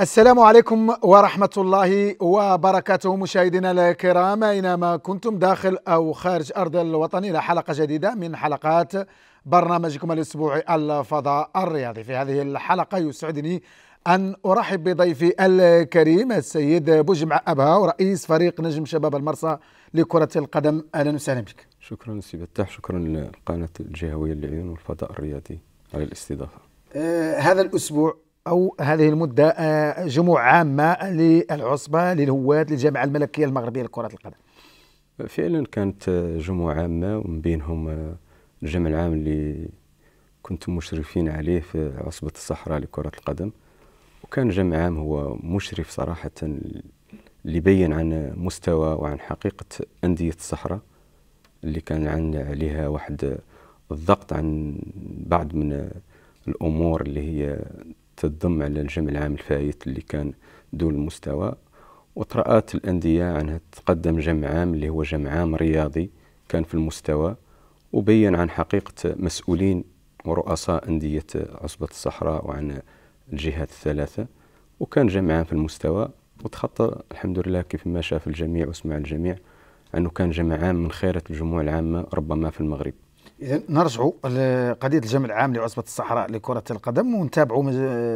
السلام عليكم ورحمة الله وبركاته مشاهدينا الكرام أينما كنتم داخل أو خارج أرض الوطن إلى حلقة جديدة من حلقات برنامجكم الأسبوعي الفضاء الرياضي في هذه الحلقة يسعدني أن أرحب بضيفي الكريم السيد بوجمع أبها ورئيس فريق نجم شباب المرسى لكرة القدم أهلا وسهلا بك شكرا سي فتاح شكرا للقناة الجهوية للعيون والفضاء الرياضي على الاستضافة آه هذا الأسبوع أو هذه المدة آه، جموع عامة للعصبة للهواة للجامعة الملكية المغربية لكرة القدم فعلا كانت جموع عامة ومن بينهم آه، الجمع العام اللي كنتم مشرفين عليه في عصبة الصحراء لكرة القدم وكان جمع عام هو مشرف صراحة اللي بين عن مستوى وعن حقيقة أندية الصحراء اللي كان عليها واحد الضغط عن بعض من الأمور اللي هي تضم على الجمع العام الفايت اللي كان دون المستوى وطرأت الأندية عنها تقدم جمع عام اللي هو جمع عام رياضي كان في المستوى وبين عن حقيقة مسؤولين ورؤساء أندية عصبة الصحراء وعن الجهات الثلاثة وكان جمع عام في المستوى وتخطى الحمد لله كيف ما شاف الجميع وسمع الجميع أنه كان جمع عام من خيرة الجموع العامة ربما في المغرب إذا نرجع لقضية الجمع العام لعصبة الصحراء لكرة القدم ونتابع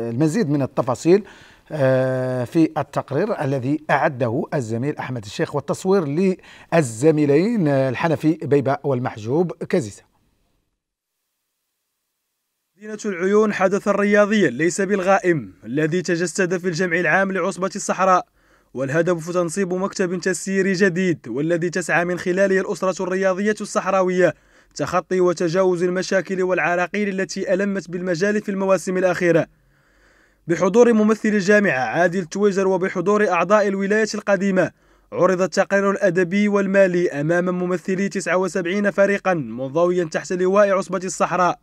المزيد من التفاصيل آه، في التقرير الذي أعده الزميل أحمد الشيخ والتصوير للزميلين آه، الحنفي بيبة والمحجوب كزيسة مدينة العيون حدث رياضيا ليس بالغائم الذي تجسد في الجمع العام لعصبة الصحراء والهدف تنصيب مكتب تسييري جديد والذي تسعى من خلاله الأسرة الرياضية الصحراوية تخطي وتجاوز المشاكل والعراقيل التي ألمت بالمجال في المواسم الأخيرة بحضور ممثل الجامعة عادل تويجر وبحضور أعضاء الولاية القديمة عرض التقرير الأدبي والمالي أمام ممثلي 79 فريقا منضويا تحت لواء عصبة الصحراء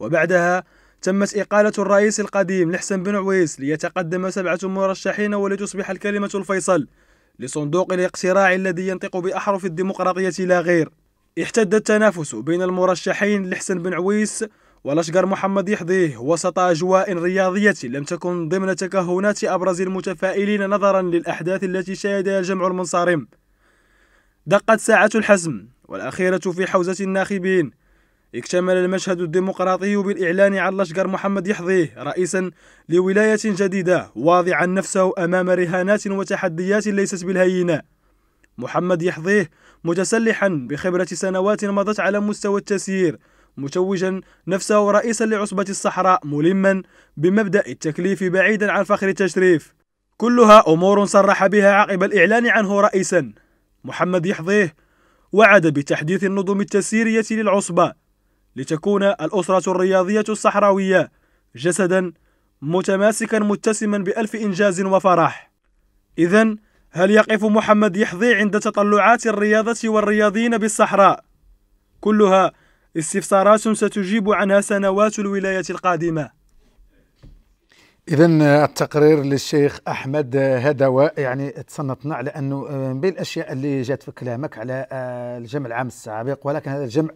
وبعدها تمت إقالة الرئيس القديم لحسن بن عويس ليتقدم سبعة مرشحين ولتصبح الكلمة الفيصل لصندوق الاقتراع الذي ينطق بأحرف الديمقراطية لا غير احتد التنافس بين المرشحين لحسن بن عويس ولشقر محمد يحظيه وسط أجواء رياضية لم تكن ضمن تكهنات أبرز المتفائلين نظرا للأحداث التي شهدها الجمع المنصرم دقت ساعة الحسم والأخيرة في حوزة الناخبين اكتمل المشهد الديمقراطي بالإعلان عن لشقر محمد يحظيه رئيسا لولاية جديدة واضعا نفسه أمام رهانات وتحديات ليست بالهينة محمد يحظيه متسلحا بخبرة سنوات مضت على مستوى التسيير متوجا نفسه رئيسا لعصبة الصحراء ملما بمبدأ التكليف بعيدا عن فخر التشريف كلها أمور صرح بها عقب الإعلان عنه رئيسا محمد يحظيه وعد بتحديث النظم التسييرية للعصبة لتكون الأسرة الرياضية الصحراوية جسدا متماسكا متسما بألف إنجاز وفرح إذا هل يقف محمد يحظي عند تطلعات الرياضة والرياضيين بالصحراء؟ كلها استفسارات ستجيب عنها سنوات الولاية القادمة إذا التقرير للشيخ أحمد هدواء يعني تصنطنا على أنه آه، بين الأشياء اللي جات في كلامك على آه، الجمع العام السابق ولكن هذا الجمع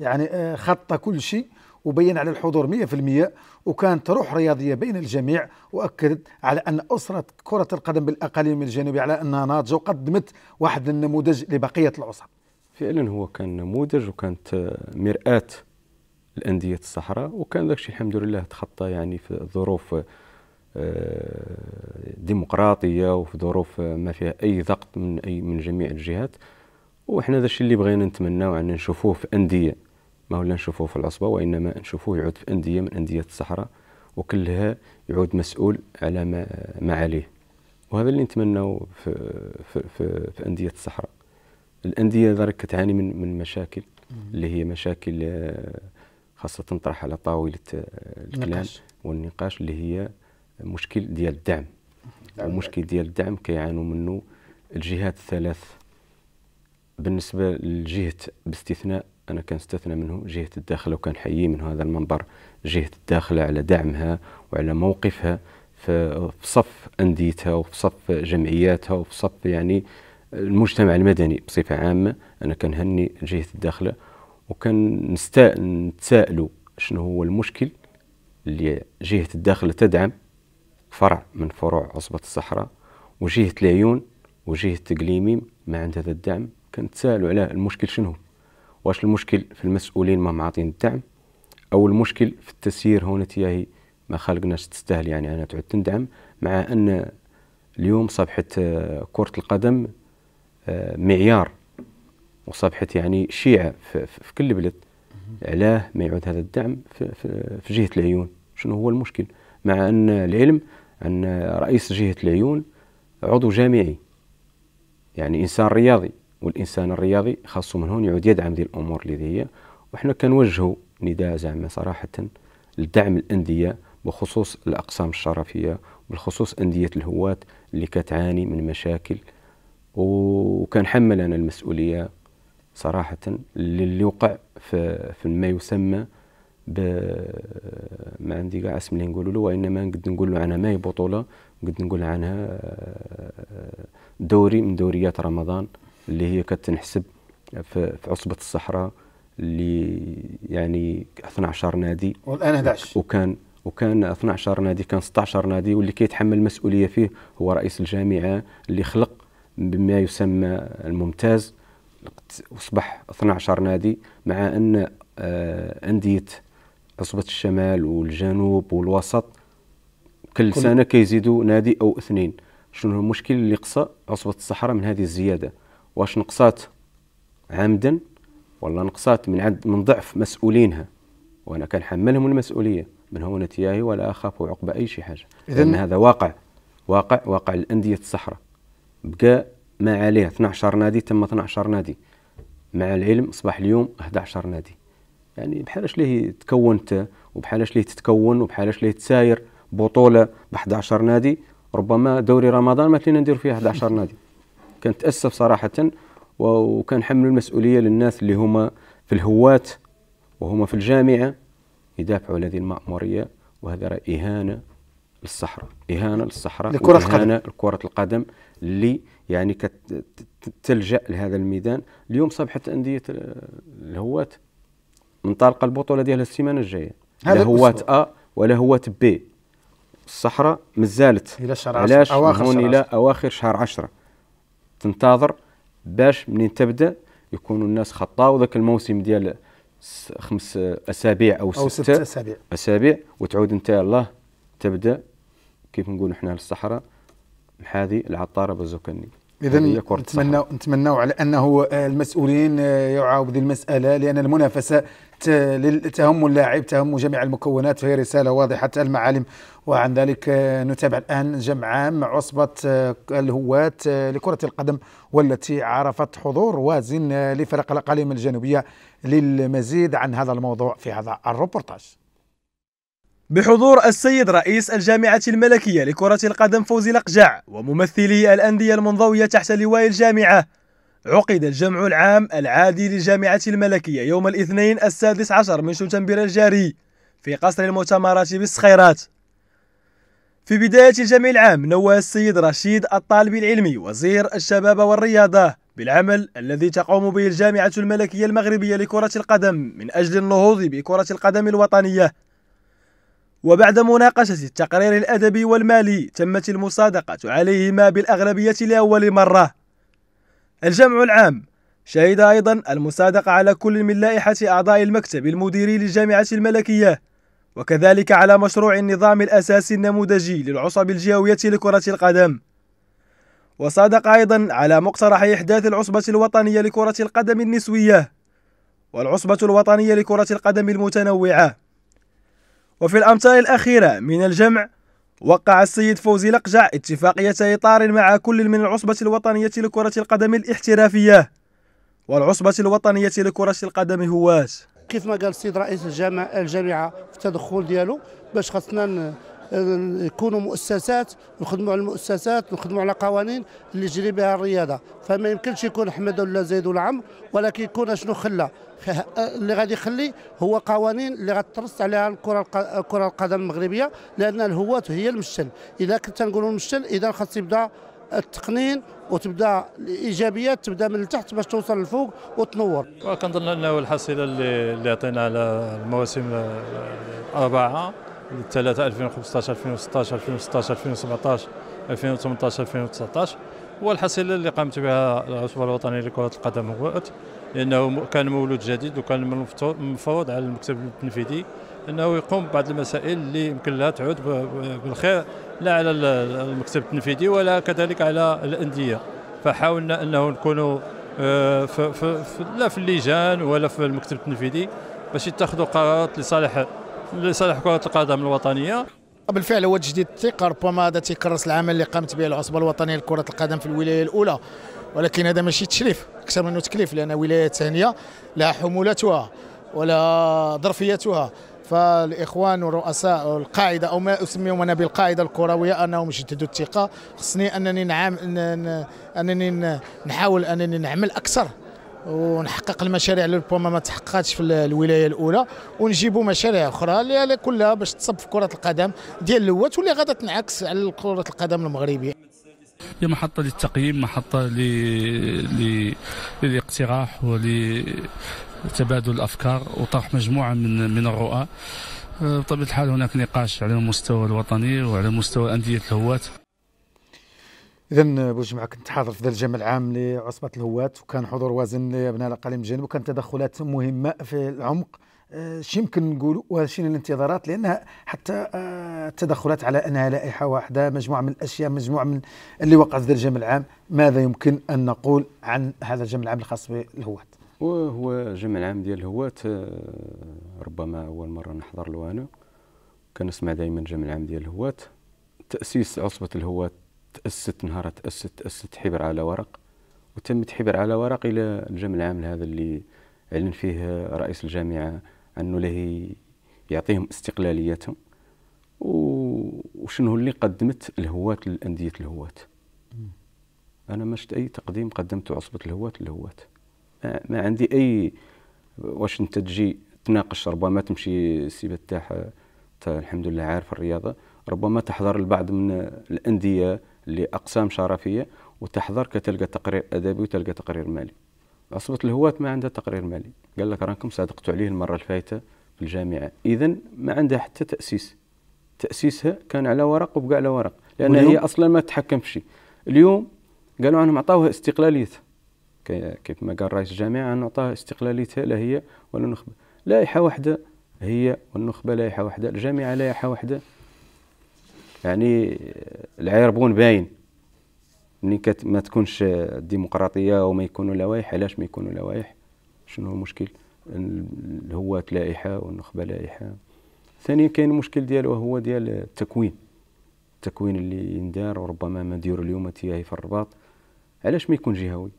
يعني آه، خط كل شيء وبين على الحضور 100% وكانت روح رياضية بين الجميع وأكدت على أن أسرة كرة القدم بالأقاليم الجنوبية على أنها ناضجة وقدمت واحد النموذج لبقية العصر فعلا هو كان نموذج وكانت مرآة الأندية الصحراء وكان داكشي الحمد لله تخطى يعني في ظروف آه، ديمقراطية وفي ظروف ما فيها أي ضغط من أي من جميع الجهات وإحنا الشيء اللي بغينا نتمناو أن يعني نشوفوه في أندية ما هو لا نشوفوه في العصبة وإنما نشوفوه يعود في أندية من أندية الصحراء وكلها يعود مسؤول على ما, ما عليه وهذا اللي نتمناه في, في, في, في أندية الصحراء الأندية ذلك كتعاني من, من مشاكل اللي هي مشاكل آه، خاصة تنطرح على طاولة آه، الكلام والنقاش اللي هي مشكل ديال الدعم المشكل ديال الدعم كيعانوا منه الجهات الثلاث بالنسبة لجهة باستثناء أنا كنستثنى منه جهة الداخل وكنحيي من هذا المنبر جهة الداخل على دعمها وعلى موقفها في صف أنديتها وفي صف جمعياتها وفي صف يعني المجتمع المدني بصفة عامة أنا كنهني جهة الداخل وكنتسائلوا شنو هو المشكل اللي جهة الداخل تدعم فرع من فروع عصبة الصحراء وجهة العيون وجهة تقليميم ما عندها هذا الدعم كنتسائلوا على المشكل شنو واش المشكل في المسؤولين ما معطين الدعم او المشكل في التسيير هون تياهي ما خلقناش تستاهل يعني انا تعود تندعم مع ان اليوم صفحه آه، كره القدم آه، معيار وصبحت يعني شيعة في, كل بلد علاه ما يعود هذا الدعم في جهة العيون شنو هو المشكل مع أن العلم أن رئيس جهة العيون عضو جامعي يعني إنسان رياضي والانسان الرياضي خاصو من هون يعود يدعم ذي الامور اللي هي وحنا كنوجهوا نداء زعما صراحه لدعم الانديه بخصوص الاقسام الشرفيه بالخصوص انديه الهواة اللي كتعاني من مشاكل وكنحمل انا المسؤوليه صراحه اللي وقع في, في ما يسمى ب ما عندي كاع اسم اللي نقولوا له وانما نقد له عنها ما هي بطوله نقد نقول عنها دوري من دوريات رمضان اللي هي كتنحسب في عصبه الصحراء اللي يعني 12 نادي والان 11 وكان وكان 12 نادي كان 16 نادي واللي كيتحمل المسؤوليه فيه هو رئيس الجامعه اللي خلق بما يسمى الممتاز اصبح 12 نادي مع ان آه، انديه عصبه الشمال والجنوب والوسط كل, كل سنه كيزيدوا نادي او اثنين شنو المشكل اللي قصى عصبه الصحراء من هذه الزياده واش نقصات عمدا ولا نقصات من عد من ضعف مسؤولينها وانا كنحملهم المسؤوليه من هون تياهي ولا اخاف عقب اي شيء حاجه لان هذا واقع واقع واقع الانديه الصحراء بقى ما عليه 12 نادي تم 12 نادي مع العلم اصبح اليوم 11 نادي يعني بحالاش ليه تكونت وبحالاش ليه تتكون وبحالاش ليه تساير بطوله ب 11 نادي ربما دوري رمضان ما تلينا ندير فيه 11 نادي كان تأسف صراحه حمل المسؤوليه للناس اللي هما في الهواة وهما في الجامعه يدافعوا على هذه الماموريه وهذا اهانه للصحراء اهانه للصحراء لكره القدم لكره القدم اللي يعني تلجا لهذا الميدان اليوم صبحت انديه الهواة منطلقه البطوله ديالها السيمانه الجايه لا هواة ا ولا هواة بي الصحراء مازالت الى شهر 10 الى اواخر شهر 10 تنتظر باش منين تبدا يكونوا الناس خطاو ذاك الموسم ديال خمس اسابيع او, أو ست اسابيع اسابيع وتعود انت الله تبدا كيف نقولوا حنا للصحراء هذه العطاره بزوكني اذا نتمنى نتمنى على انه المسؤولين آه، يعاودوا المساله لان المنافسه تهم اللاعب تهم جميع المكونات فهي رسالة واضحة المعالم وعن ذلك آه، نتابع الآن جمع مع عصبة آه، الهواة آه، لكرة القدم والتي عرفت حضور وازن لفرق الأقاليم الجنوبية للمزيد عن هذا الموضوع في هذا الروبورتاج بحضور السيد رئيس الجامعة الملكية لكرة القدم فوزي لقجع وممثلي الأندية المنضوية تحت لواء الجامعة عقد الجمع العام العادي للجامعة الملكية يوم الاثنين السادس عشر من شتنبر الجاري في قصر المؤتمرات بالسخيرات في بداية الجمع العام نوه السيد رشيد الطالب العلمي وزير الشباب والرياضة بالعمل الذي تقوم به الجامعة الملكية المغربية لكرة القدم من أجل النهوض بكرة القدم الوطنية وبعد مناقشة التقرير الأدبي والمالي تمت المصادقة عليهما بالأغلبية لأول مرة الجمع العام شهد أيضا المصادقة على كل من لائحة أعضاء المكتب المديري للجامعة الملكية وكذلك على مشروع النظام الأساسي النموذجي للعصب الجهوية لكرة القدم وصادق أيضا على مقترح إحداث العصبة الوطنية لكرة القدم النسوية والعصبة الوطنية لكرة القدم المتنوعة وفي الأمثال الأخيرة من الجمع وقع السيد فوزي لقجع اتفاقية إطار مع كل من العصبة الوطنية لكرة القدم الاحترافية والعصبة الوطنية لكرة القدم هواة كيف ما قال السيد رئيس الجامعة الجامعة في التدخل ديالو باش خاصنا آه، يكونوا مؤسسات نخدموا على المؤسسات نخدموا على قوانين اللي يجري بها الرياضه فما يمكنش يكون حمد ولا زيد ولا عمرو ولكن يكون شنو خلى آه، اللي غادي يخلي هو قوانين اللي غترص عليها الكره كره القدم المغربيه لان الهواة هي المشتل اذا كنت نقولوا المشتل اذا خاص يبدا التقنين وتبدا الايجابيات تبدا من التحت باش توصل للفوق وتنور. وكنظن انه الحصيله اللي عطينا على المواسم آه، الاربعه الثلاثة 2015 2016 2016 2017 2018 2019 والحصيله اللي قامت بها العصبه الوطنيه لكره القدم هو لانه كان مولود جديد وكان من المفروض على المكتب التنفيذي انه يقوم ببعض المسائل اللي يمكن لها تعود بالخير لا على المكتب التنفيذي ولا كذلك على الانديه فحاولنا انه نكونوا آه، في لا في اللجان ولا في المكتب التنفيذي باش يتخذوا قرارات لصالح لصالح كره القدم الوطنيه بالفعل هو تجديد الثقه ربما هذا تيكرس العمل اللي قامت به العصبه الوطنيه لكره القدم في الولايه الاولى ولكن هذا ماشي تشريف اكثر منه تكليف لان ولايه ثانيه لها حمولتها ولا ظرفيتها فالاخوان ورؤساء القاعده او ما اسميهم انا بالقاعده الكرويه انهم جددوا الثقه خصني انني نعام انني نحاول انني نعمل اكثر ونحقق المشاريع اللي ربما ما تحققتش في الولايه الاولى ونجيبوا مشاريع اخرى اللي كلها باش تصب في كره القدم ديال اللوات واللي غادا تنعكس على كره القدم المغربيه هي محطه للتقييم محطه للاقتراح ولتبادل الافكار وطرح مجموعه من من الرؤى آه، بطبيعه الحال هناك نقاش على المستوى الوطني وعلى مستوى انديه الهوات اذا بوجمع كنت حاضر في الجمع العام لعصبه الهواة وكان حضور وازن لابناء الاقاليم الجنوب وكان تدخلات مهمه في العمق اش آه، يمكن نقولوا وشين الانتظارات لانها حتى التدخلات آه، على انها لائحه واحده مجموعه من الاشياء مجموعه من اللي وقع في الجمع العام ماذا يمكن ان نقول عن هذا الجمع العام الخاص بالهواة وهو الجمع العام ديال الهواة آه، ربما اول مره نحضر له انا كنسمع دائما الجمع العام ديال الهواة تاسيس عصبه الهواة تأسست نهار تأسست تأسست حبر على ورق وتمت حبر على ورق إلى الجمع العام هذا اللي أعلن فيه رئيس الجامعة أنه له يعطيهم استقلاليتهم وشنو اللي قدمت الهواة للأندية الهواة أنا ما شفت أي تقديم قدمته عصبة الهواة للهواة ما عندي أي واش أنت تجي تناقش ربما تمشي سيبة تاع الحمد لله عارف الرياضة ربما تحضر البعض من الأندية لأقسام شرفية وتحضر كتلقى تقرير أدبي وتلقى تقرير مالي عصبة الهواة ما عندها تقرير مالي قال لك راكم صادقتوا عليه المرة الفايتة في الجامعة إذا ما عندها حتى تأسيس تأسيسها كان على ورق وبقى على ورق لأن هي أصلا ما تتحكم في شيء اليوم قالوا عنهم عطاوها استقلاليتها كيف ما قال رئيس الجامعة أن أعطاها استقلاليتها لا هي ولا النخبة لائحة واحدة هي والنخبة لائحة واحدة الجامعة لائحة واحدة يعني العيربون باين ملي كت ما تكونش الديمقراطيه وما يكونوا لوائح علاش ما يكونوا لوائح شنو هو المشكل الهواة لائحه والنخبه لائحه ثانيا كاين المشكل ديالو هو ديال التكوين التكوين اللي يندار وربما ما ديروا اليوم تياهي في الرباط علاش ما يكون جهوي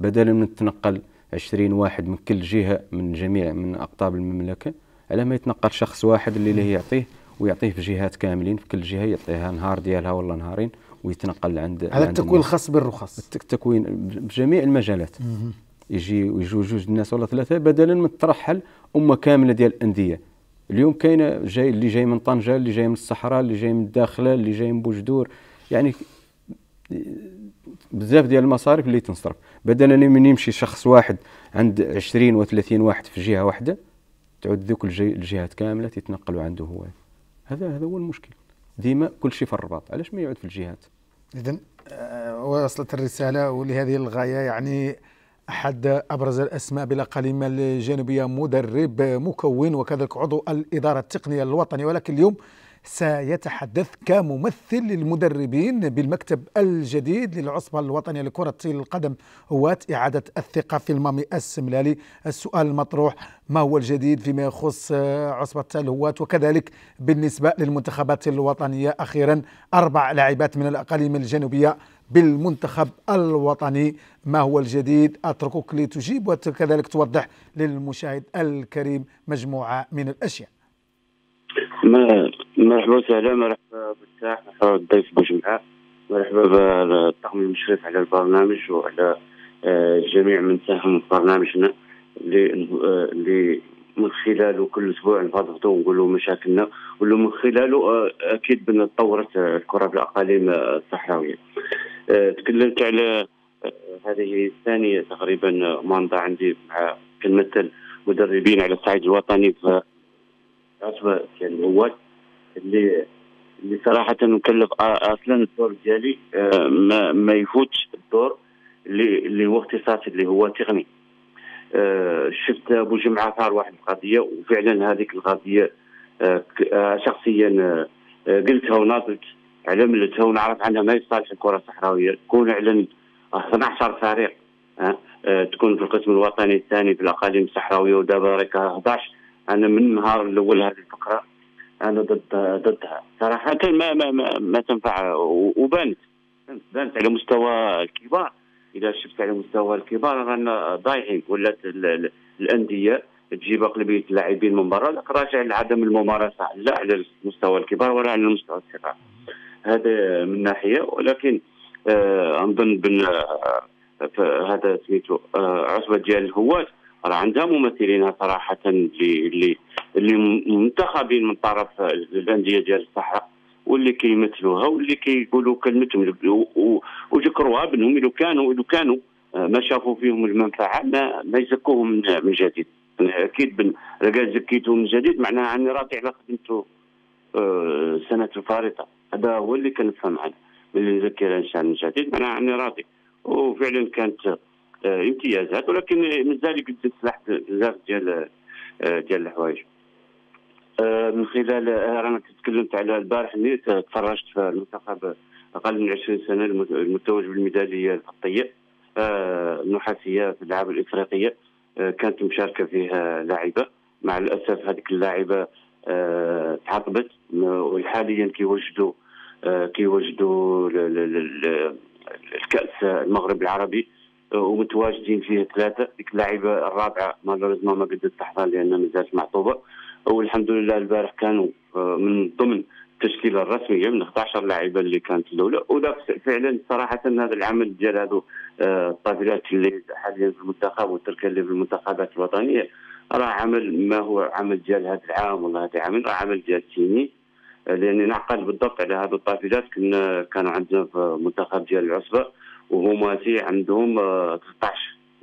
بدلا من تنقل عشرين واحد من كل جهه من جميع من اقطاب المملكه على ما يتنقل شخص واحد اللي له يعطيه ويعطيه في جهات كاملين في كل جهه يعطيها نهار ديالها ولا نهارين ويتنقل عند هذا التكوين الخاص بالرخص التكوين بجميع المجالات يجي ويجوا جوج الناس ولا ثلاثه بدلا من ترحل امه كامله ديال الانديه اليوم كاينه جاي اللي جاي من طنجه اللي جاي من الصحراء اللي جاي من الداخله اللي جاي من بوجدور يعني بزاف ديال المصاريف اللي تنصرف بدلا من يمشي شخص واحد عند 20 و30 واحد في جهه واحده تعود ذوك الجهات كامله تتنقلوا عنده هو هذا هذا هو المشكل ديما كل شيء في الرباط علاش ما يعود في الجهات اذا آه، وصلت الرساله ولهذه الغايه يعني أحد أبرز الأسماء بلا قليمة الجنوبية مدرب مكون وكذلك عضو الإدارة التقنية الوطني ولكن اليوم سيتحدث كممثل للمدربين بالمكتب الجديد للعصبة الوطنية لكرة القدم هواة إعادة الثقة في المامي السملالي السؤال المطروح ما هو الجديد فيما يخص عصبة الهواة وكذلك بالنسبة للمنتخبات الوطنية أخيرا أربع لاعبات من الأقاليم الجنوبية بالمنتخب الوطني ما هو الجديد أتركك لتجيب وكذلك توضح للمشاهد الكريم مجموعة من الأشياء مرحبا وسهلا مرحبا بالساح مرحبا بالضيف بوجمعة مرحبا بالطاقم المشرف على البرنامج وعلى آه، جميع من ساهم في برنامجنا اللي آه، من خلاله كل اسبوع نفضفضوا ونقولوا مشاكلنا واللي من خلاله آه، اكيد بان تطورت الكره في الاقاليم الصحراويه. تكلمت على هذه الثانيه تقريبا مانضة عندي مع كنمثل مدربين على الصعيد الوطني في بالمناسبه كالأول اللي اللي صراحه مكلف آه، اصلا الدور ديالي آه، ما, ما يفوتش الدور اللي اللي هو اختصاصي اللي هو تقني آه، شفت ابو جمعه ثار واحد القضيه وفعلا هذيك القضيه شخصيا قلتها وناضلت على ملتها ونعرف عنها ما يصالح الكره الصحراويه تكون اعلن 12 فريق تكون في القسم الوطني الثاني في الاقاليم الصحراويه ودابا راك 11 انا من النهار الاول هذه الفقره انا ضد ضدها صراحه ما ما ما, ما تنفع وبانت بانت على مستوى الكبار اذا شفت على مستوى الكبار رانا ضايعين ولات الانديه تجيب اغلبيه اللاعبين من برا راجع لعدم الممارسه لا على المستوى الكبار ولا على المستوى الصغار هذا من ناحيه ولكن آه نظن بان آه، هذا سميتو آه عصبه ديال الهواة عندها ممثلينها صراحه اللي اللي منتخبين من طرف الانديه ديال الصحراء واللي كيمثلوها واللي كيقولوا كلمتهم وذكروها بانهم لو كانوا لو كانوا آه، ما شافوا فيهم المنفعه ما ما يزكوهم من جديد يعني اكيد بن قال زكيتهم من جديد معناها اني راضي على خدمته آه، سنه الفارطه هذا هو اللي كنفهم عنه اللي نزكي الانسان من جديد معناها اني راضي وفعلا كانت آه، امتيازات ولكن من ذلك تصلح بزاف ديال آه، ديال الحوايج آه، من خلال رانا تكلمت على البارح نيت تفرجت في المنتخب اقل من 20 سنه المتوج بالميداليه الفضيه النحاسيه في الالعاب الافريقيه كانت مشاركه فيها لاعبه مع الاسف هذيك اللاعبه تعاقبت وحاليا كيوجدوا كيوجدوا الكاس المغرب العربي ومتواجدين فيه ثلاثه ديك اللاعبه الرابعه مالوريزمون ما قدرت تحضر لان مازالت معطوبه والحمد لله البارح كانوا آه، من ضمن التشكيله الرسميه من 11 لاعبه اللي كانت الاولى وذاك فعلا صراحه هذا العمل ديال هذو الطفلات آه، اللي حاليا في المنتخب والتركه اللي في المنتخبات الوطنيه راه عمل ما هو عمل ديال هذا العام ولا هذا العام راه عمل ديال سيني آه، لان نعقل بالضبط على هذو الطفلات كنا كانوا عندنا في منتخب ديال العصبه وهما سي عندهم 13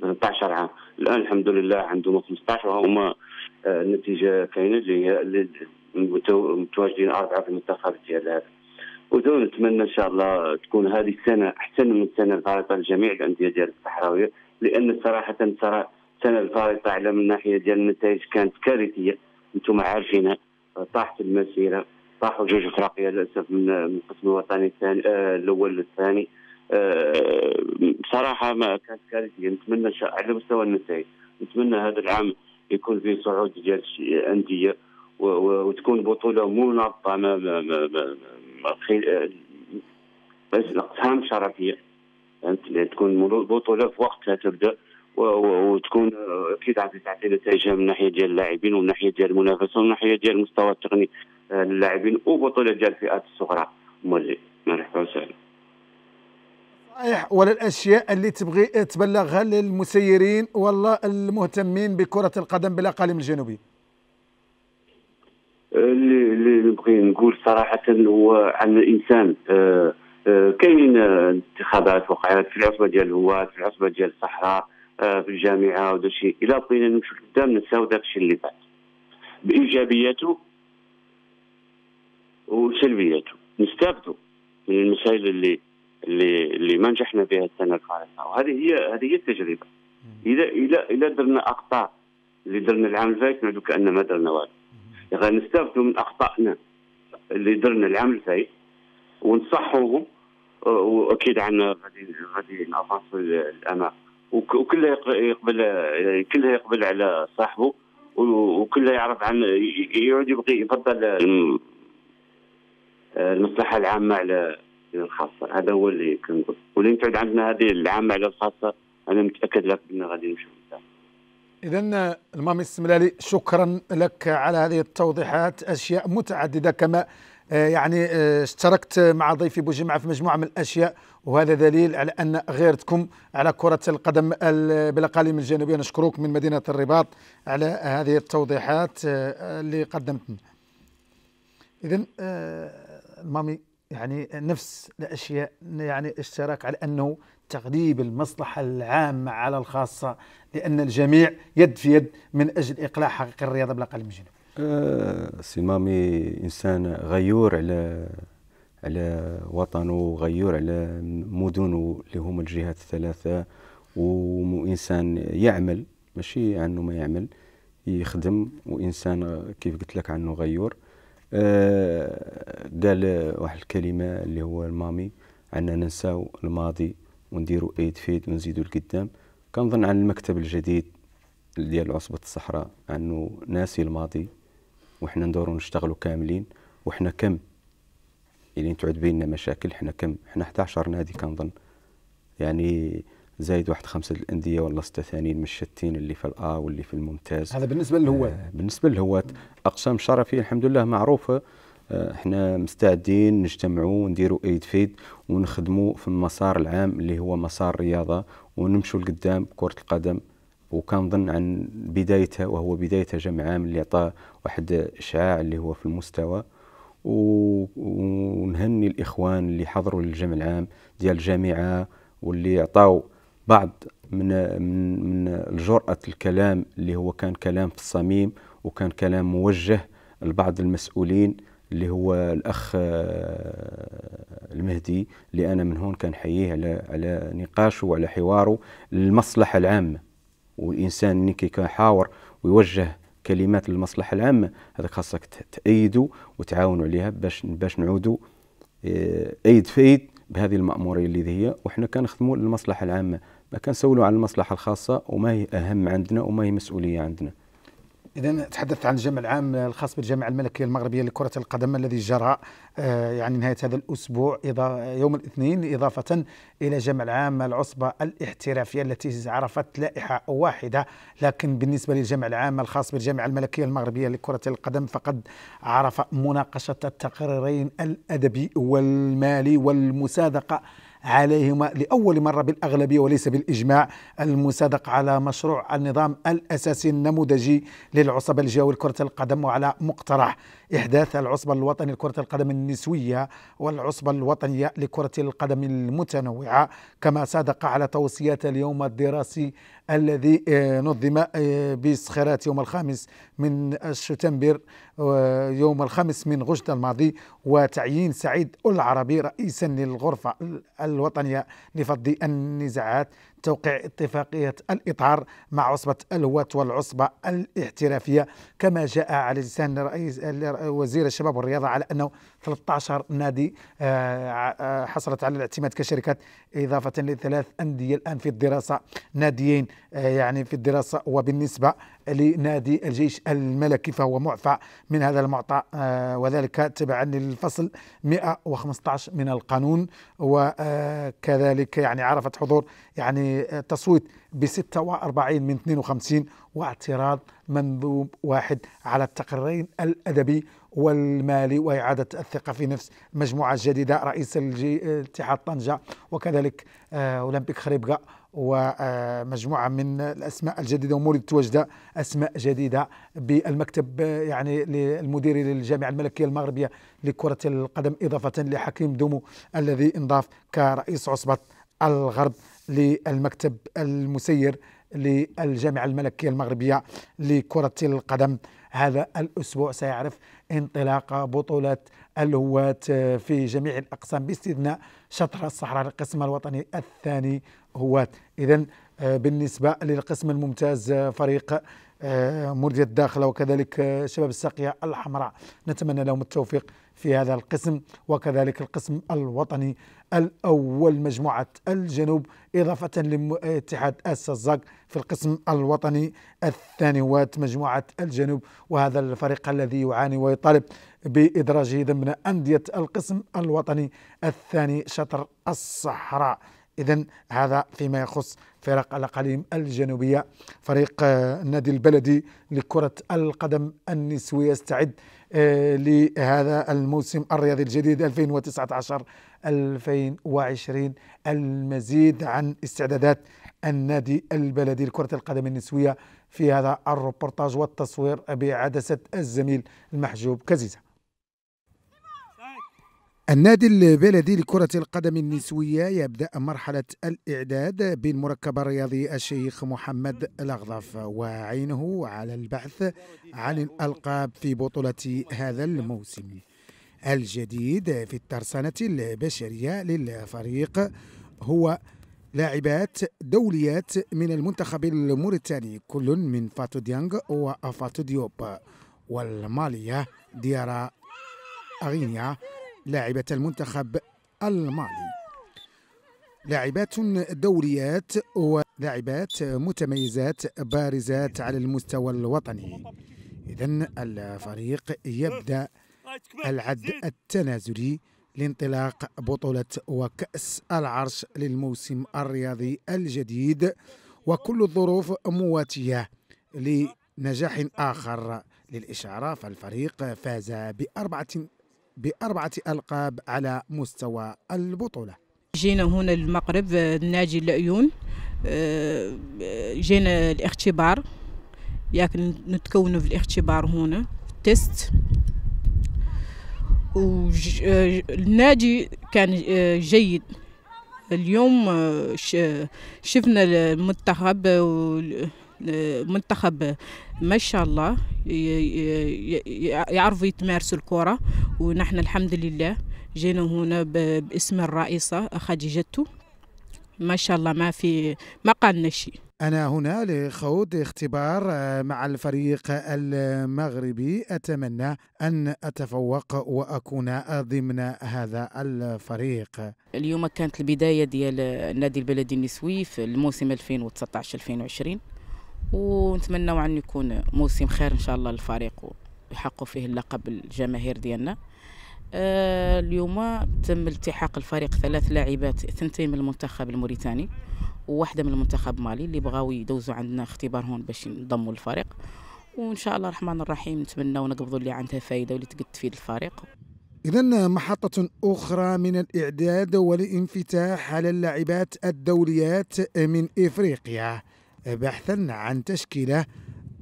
آه، 13 عام الان الحمد لله عندهم 15 وهما آه، النتيجه كاينه اللي هي متواجدين اربعه في المنتخب ديال هذا ونتمنى ان شاء الله تكون هذه السنه احسن من السنه الفارطه لجميع الانديه ديال الصحراويه لان صراحه ترى السنه الفارطه على من الناحيه ديال النتائج كانت كارثيه انتم عارفينها طاحت المسيره طاحوا جوج افريقيا للاسف من القسم الوطني الثاني آه الاول آه بصراحه آه، ما كانت كارثيه نتمنى على مستوى النسائي نتمنى هذا العام يكون فيه صعود ديال الانديه وتكون بطوله منظمه ما ما ما آه، بس الاقسام شرفيه تكون بطوله في وقتها تبدا وتكون آه، اكيد عم تعطي نتائجها من ناحيه ديال اللاعبين ومن ناحيه ديال المنافسه ومن ناحيه ديال المستوى التقني للاعبين وبطوله ديال الفئات الصغرى مولي مرحبا وسهلا النصائح ولا الاشياء اللي تبغي تبلغها للمسيرين ولا المهتمين بكره القدم بالاقاليم الجنوبيه اللي اللي نبغي نقول صراحه هو عن الانسان كاين آه، آه، كاينين انتخابات وقعات في العصبه ديال الهواة في العصبه ديال الصحراء آه، في الجامعه ودا الشيء الا بغينا نمشيو لقدام نساو داك الشيء اللي فات بايجابياته وسلبياته نستافدوا من المسائل اللي اللي اللي ما نجحنا فيها السنه الفارقه وهذه هي هذه هي التجربه اذا اذا اذا درنا اخطاء اللي درنا العام الفايت نعود كان ما درنا والو غنستافدوا يعني من اخطائنا اللي درنا العام الفايت ونصحوهم آه، واكيد عنا غادي غادي نافاس الامام وكلها يقبل يعني كلها يقبل على صاحبه وكلها يعرف عن يعود يبغي يفضل آه، المصلحه العامه على الخاصه هذا هو اللي كنقول ولين تعود عندنا هذه العامه على الخاصه انا متاكد لك بان غادي نمشيو إذا المامي السملالي شكرا لك على هذه التوضيحات أشياء متعددة كما آه، يعني آه، اشتركت مع ضيفي بوجمعة في مجموعة من الأشياء وهذا دليل على أن غيرتكم على كرة القدم بالأقاليم الجنوبية نشكرك من مدينة الرباط على هذه التوضيحات آه، اللي قدمتنا إذا المامي يعني نفس الاشياء يعني اشتراك على انه تغليب المصلحه العامه على الخاصه لان الجميع يد في يد من اجل اقلاع حقيقه الرياضه بلا قلم جنوب. آه انسان غيور على على وطنه وغيور على مدنه اللي هما الجهات الثلاثه وانسان يعمل ماشي عنه ما يعمل يخدم وانسان كيف قلت لك عنه غيور آه، قال واحد الكلمه اللي هو المامي عنا ننساو الماضي ونديروا ايد فيد ونزيدوا لقدام كنظن عن المكتب الجديد ديال عصبة الصحراء انه ناسي الماضي وحنا ندورو نشتغلوا كاملين وحنا كم يعني تعود بيننا مشاكل حنا كم حنا 11 نادي كنظن يعني زايد واحد خمسه الانديه ولا سته ثانيين مشتين اللي في الا واللي في الممتاز هذا بالنسبه للهواة آه بالنسبه للهواة اقسام الشرفيه الحمد لله معروفه آه احنا مستعدين نجتمعوا ونديروا ايد فيد ونخدموا في المسار العام اللي هو مسار رياضه ونمشوا لقدام كره القدم وكنظن عن بدايتها وهو بدايتها جمع عام اللي عطاه واحد اشعاع اللي هو في المستوى ونهني الاخوان اللي حضروا للجمع العام ديال الجامعه واللي عطاو بعض من من من الجرأة الكلام اللي هو كان كلام في الصميم وكان كلام موجه لبعض المسؤولين اللي هو الاخ آه، المهدي اللي انا من هون كنحييه على على نقاشه وعلى حواره للمصلحه العامه والانسان اللي كيحاور ويوجه كلمات للمصلحه العامه هذاك خاصك تأيدوا وتعاونوا عليها باش باش نعودوا آه، ايد في ايد بهذه المأموريه اللي هي وحنا كنخدموا للمصلحه العامه لكن سولوا عن المصلحة الخاصة وما هي أهم عندنا وما هي مسؤولية عندنا إذا تحدثت عن الجمع العام الخاص بالجامعة الملكية المغربية لكرة القدم الذي جرى آه، يعني نهاية هذا الأسبوع يوم الاثنين إضافة إلى جمع العام العصبة الاحترافية التي عرفت لائحة واحدة لكن بالنسبة للجمع العام الخاص بالجامعة الملكية المغربية لكرة القدم فقد عرف مناقشة التقريرين الأدبي والمالي والمسادقة عليهما لأول مرة بالأغلبية وليس بالإجماع المصادق على مشروع النظام الأساسي النموذجي للعصبة الجوية لكرة القدم وعلى مقترح إحداث العصبة الوطنية لكرة القدم النسوية والعصبة الوطنية لكرة القدم المتنوعة كما صادق على توصيات اليوم الدراسي الذي آه، نظم آه، بسخرات يوم الخامس من شتنبر يوم الخامس من غشت الماضي وتعيين سعيد العربي رئيسا للغرفة الوطنية لفض النزاعات توقيع اتفاقية الإطار مع عصبة الهوات والعصبة الاحترافية كما جاء على لسان رئيس وزير الشباب والرياضة على أنه 13 نادي آه، آه، حصلت على الاعتماد كشركات إضافة لثلاث أندية الآن في الدراسة ناديين آه، يعني في الدراسة وبالنسبة لنادي الجيش الملكي فهو معفى من هذا المعطى وذلك تبعا للفصل 115 من القانون وكذلك يعني عرفت حضور يعني تصويت ب 46 من 52 واعتراض منظوم واحد على التقرير الأدبي والمالي وإعادة الثقة في نفس مجموعة جديدة رئيس اتحاد طنجة وكذلك آه، أولمبيك خريبكا ومجموعة آه، من الأسماء الجديدة ومورد توجد أسماء جديدة بالمكتب يعني للمدير للجامعة الملكية المغربية لكرة القدم إضافة لحكيم دومو الذي انضاف كرئيس عصبة الغرب للمكتب المسير للجامعة الملكية المغربية لكرة القدم هذا الأسبوع سيعرف انطلاق بطولة الهواة في جميع الأقسام باستثناء شطر الصحراء القسم الوطني الثاني هواة إذا آه، بالنسبة للقسم الممتاز آه، فريق آه، مردية الداخلة وكذلك شباب الساقية الحمراء نتمنى لهم التوفيق في هذا القسم وكذلك القسم الوطني الأول مجموعة الجنوب إضافة لاتحاد أس في القسم الوطني وات مجموعة الجنوب وهذا الفريق الذي يعاني ويطالب بإدراجه ضمن أندية القسم الوطني الثاني شطر الصحراء إذا هذا فيما يخص فرق الأقاليم الجنوبية فريق آه، النادي البلدي لكرة القدم النسوية يستعد آه، لهذا الموسم الرياضي الجديد 2019 2020 المزيد عن استعدادات النادي البلدي لكرة القدم النسوية في هذا الروبورتاج والتصوير بعدسة الزميل المحجوب كزيزة النادي البلدي لكرة القدم النسوية يبدأ مرحلة الإعداد بالمركب الرياضي الشيخ محمد الأغضف وعينه على البحث عن الألقاب في بطولة هذا الموسم الجديد في الترسانة البشرية للفريق هو لاعبات دوليات من المنتخب الموريتاني كل من فاتو ديانغ وفاتو ديوب والمالية ديارا أغينيا لاعبة المنتخب المالي لاعبات دوليات ولاعبات متميزات بارزات على المستوى الوطني إذا الفريق يبدأ العد التنازلي لانطلاق بطولة وكأس العرش للموسم الرياضي الجديد وكل الظروف مواتية لنجاح آخر للإشارة فالفريق فاز بأربعة بأربعة ألقاب على مستوى البطولة جينا هنا للمغرب نادي العيون جينا الاختبار ياك نتكونوا في الاختبار هنا تيست والنادي كان آه، جيد اليوم آه، شفنا المنتخب منتخب ما شاء الله يعرف يتمارس الكرة ونحن الحمد لله جينا هنا باسم الرئيسة خديجته ما شاء الله ما في ما قالنا شيء أنا هنا لخوض اختبار آه، مع الفريق المغربي أتمنى أن أتفوق وأكون ضمن هذا الفريق اليوم كانت البداية ديال النادي البلدي النسوي في الموسم 2019-2020 ونتمنى أن يكون موسم خير إن شاء الله للفريق ويحققوا فيه اللقب الجماهير ديالنا آه، اليوم تم التحاق الفريق ثلاث لاعبات ثنتين من المنتخب الموريتاني وواحده من المنتخب مالي اللي بغاو يدوزوا عندنا اختبار هون باش ينضموا للفريق وان شاء الله الرحمن الرحيم نتمنى ونقبضوا اللي عندها فائده واللي تقد تفيد الفريق إذا محطة أخرى من الإعداد والانفتاح على اللاعبات الدوليات من إفريقيا بحثا عن تشكيلة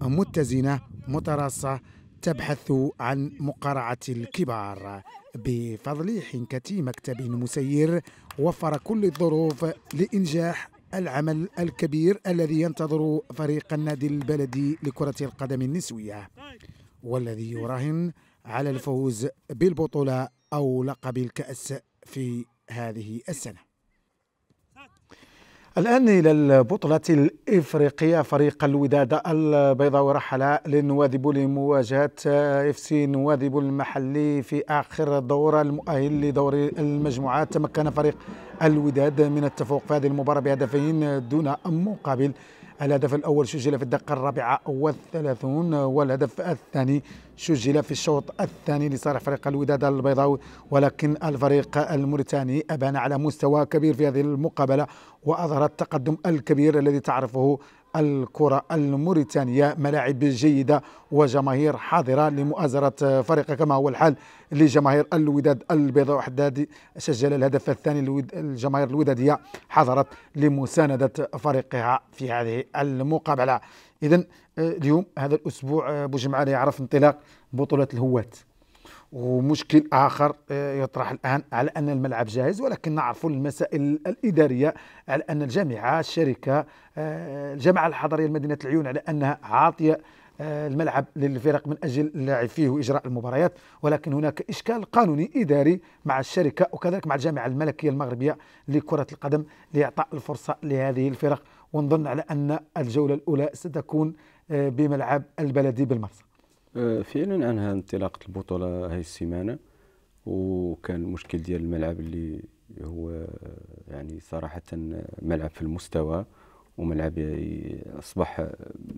متزنة متراصة تبحث عن مقارعة الكبار بفضل حنكة مكتب مسير وفر كل الظروف لإنجاح العمل الكبير الذي ينتظر فريق النادي البلدي لكرة القدم النسوية والذي يراهن على الفوز بالبطولة أو لقب الكأس في هذه السنة الآن إلى البطولة الإفريقية فريق الوداد البيضاوي رحل للنواذب لمواجهة اف سي نواذب المحلي في آخر دور المؤهل لدور المجموعات تمكن فريق الوداد من التفوق في هذه المباراة بهدفين دون مقابل الهدف الأول سجل في الدقة الرابعة والثلاثون والهدف الثاني سجل في الشوط الثاني لصالح فريق الوداد البيضاوي ولكن الفريق الموريتاني أبان على مستوى كبير في هذه المقابلة وأظهر التقدم الكبير الذي تعرفه الكرة الموريتانية ملاعب جيدة وجماهير حاضرة لمؤازرة فريق كما هو الحال لجماهير الوداد البيضاء وحداد سجل الهدف الثاني للجماهير الودادية حضرت لمساندة فريقها في هذه المقابلة إذا آه، اليوم هذا الأسبوع آه، بوجمعة يعرف انطلاق بطولة الهوات ومشكل آخر آه، يطرح الآن على أن الملعب جاهز ولكن نعرف المسائل الإدارية على أن الجامعة الشركة آه، الجامعة الحضرية لمدينة العيون على أنها عاطية آه، الملعب للفرق من اجل اللعب فيه واجراء المباريات ولكن هناك اشكال قانوني اداري مع الشركه وكذلك مع الجامعه الملكيه المغربيه لكره القدم لاعطاء الفرصه لهذه الفرق ونظن على ان الجوله الاولى ستكون بملعب البلدي بالمرسى آه، فعلا عنها انطلاقه البطوله هاي السيمانه وكان المشكل ديال الملعب اللي هو يعني صراحه ملعب في المستوى وملعب اصبح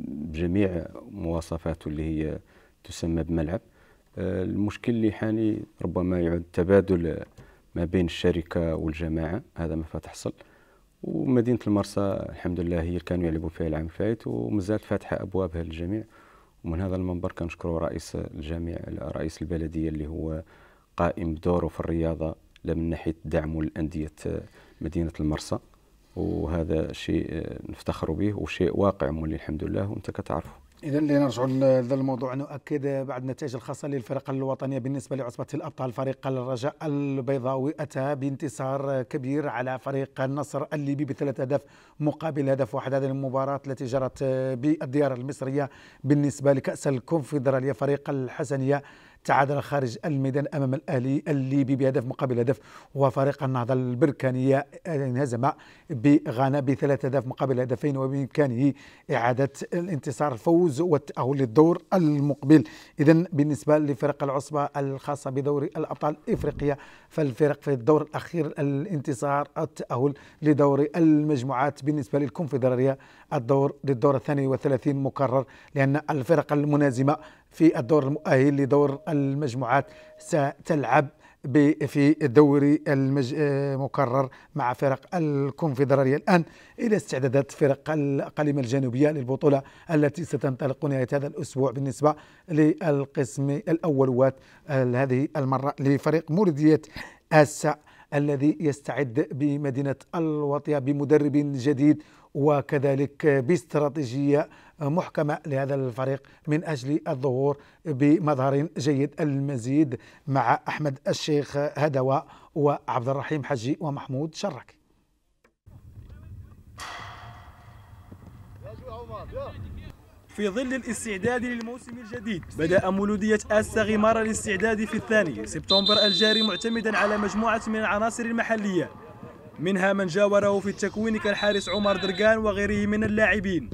بجميع مواصفاته اللي هي تسمى بملعب آه، المشكل اللي حاني ربما يعود تبادل ما بين الشركه والجماعه هذا ما فتحصل ومدينه المرسى الحمد لله هي اللي كانوا يلعبوا فيها العام الفايت ومازالت فاتحه ابوابها للجميع ومن هذا المنبر كنشكر رئيس الجامع رئيس البلديه اللي هو قائم بدوره في الرياضه لا من ناحيه دعم لانديه مدينه المرسى وهذا شيء نفتخر به وشيء واقع مولي الحمد لله وانت كتعرفه اذا لنرجع لهذا الموضوع نؤكد بعد النتائج الخاصه للفرق الوطنيه بالنسبه لعصبه الابطال فريق الرجاء البيضاوي اتى بانتصار كبير على فريق النصر الليبي بثلاث اهداف مقابل هدف واحد هذه المباراه التي جرت بالديار المصريه بالنسبه لكاس الكونفدراليه فريق الحسنيه تعادل خارج الميدان امام الاهلي الليبي بهدف مقابل هدف وفريق النهضه البركانيه آه، انهزم بغانا بثلاث اهداف مقابل هدفين وبامكانه اعاده الانتصار الفوز والتاهل للدور المقبل اذا بالنسبه لفرق العصبه الخاصه بدوري الابطال افريقيا فالفرق في الدور الاخير الانتصار التاهل لدوري المجموعات بالنسبه للكونفدراليه الدور للدور الثاني والثلاثين مكرر لان الفرق المنازمه في الدور المؤهل لدور المجموعات ستلعب في الدوري المكرر مع فرق الكونفدرالية الآن إلى استعدادات فرق الأقاليم الجنوبية للبطولة التي ستنطلق نهاية هذا الأسبوع بالنسبة للقسم الأول وات هذه المرة لفريق موردية آسا الذي يستعد بمدينة الوطية بمدرب جديد وكذلك باستراتيجية محكمة لهذا الفريق من أجل الظهور بمظهر جيد المزيد مع أحمد الشيخ هدوى وعبد الرحيم حجي ومحمود شرك في ظل الاستعداد للموسم الجديد بدأ مولودية آسا غمار الاستعداد في الثاني سبتمبر الجاري معتمدا على مجموعة من العناصر المحلية منها من جاوره في التكوين كالحارس عمر درقان وغيره من اللاعبين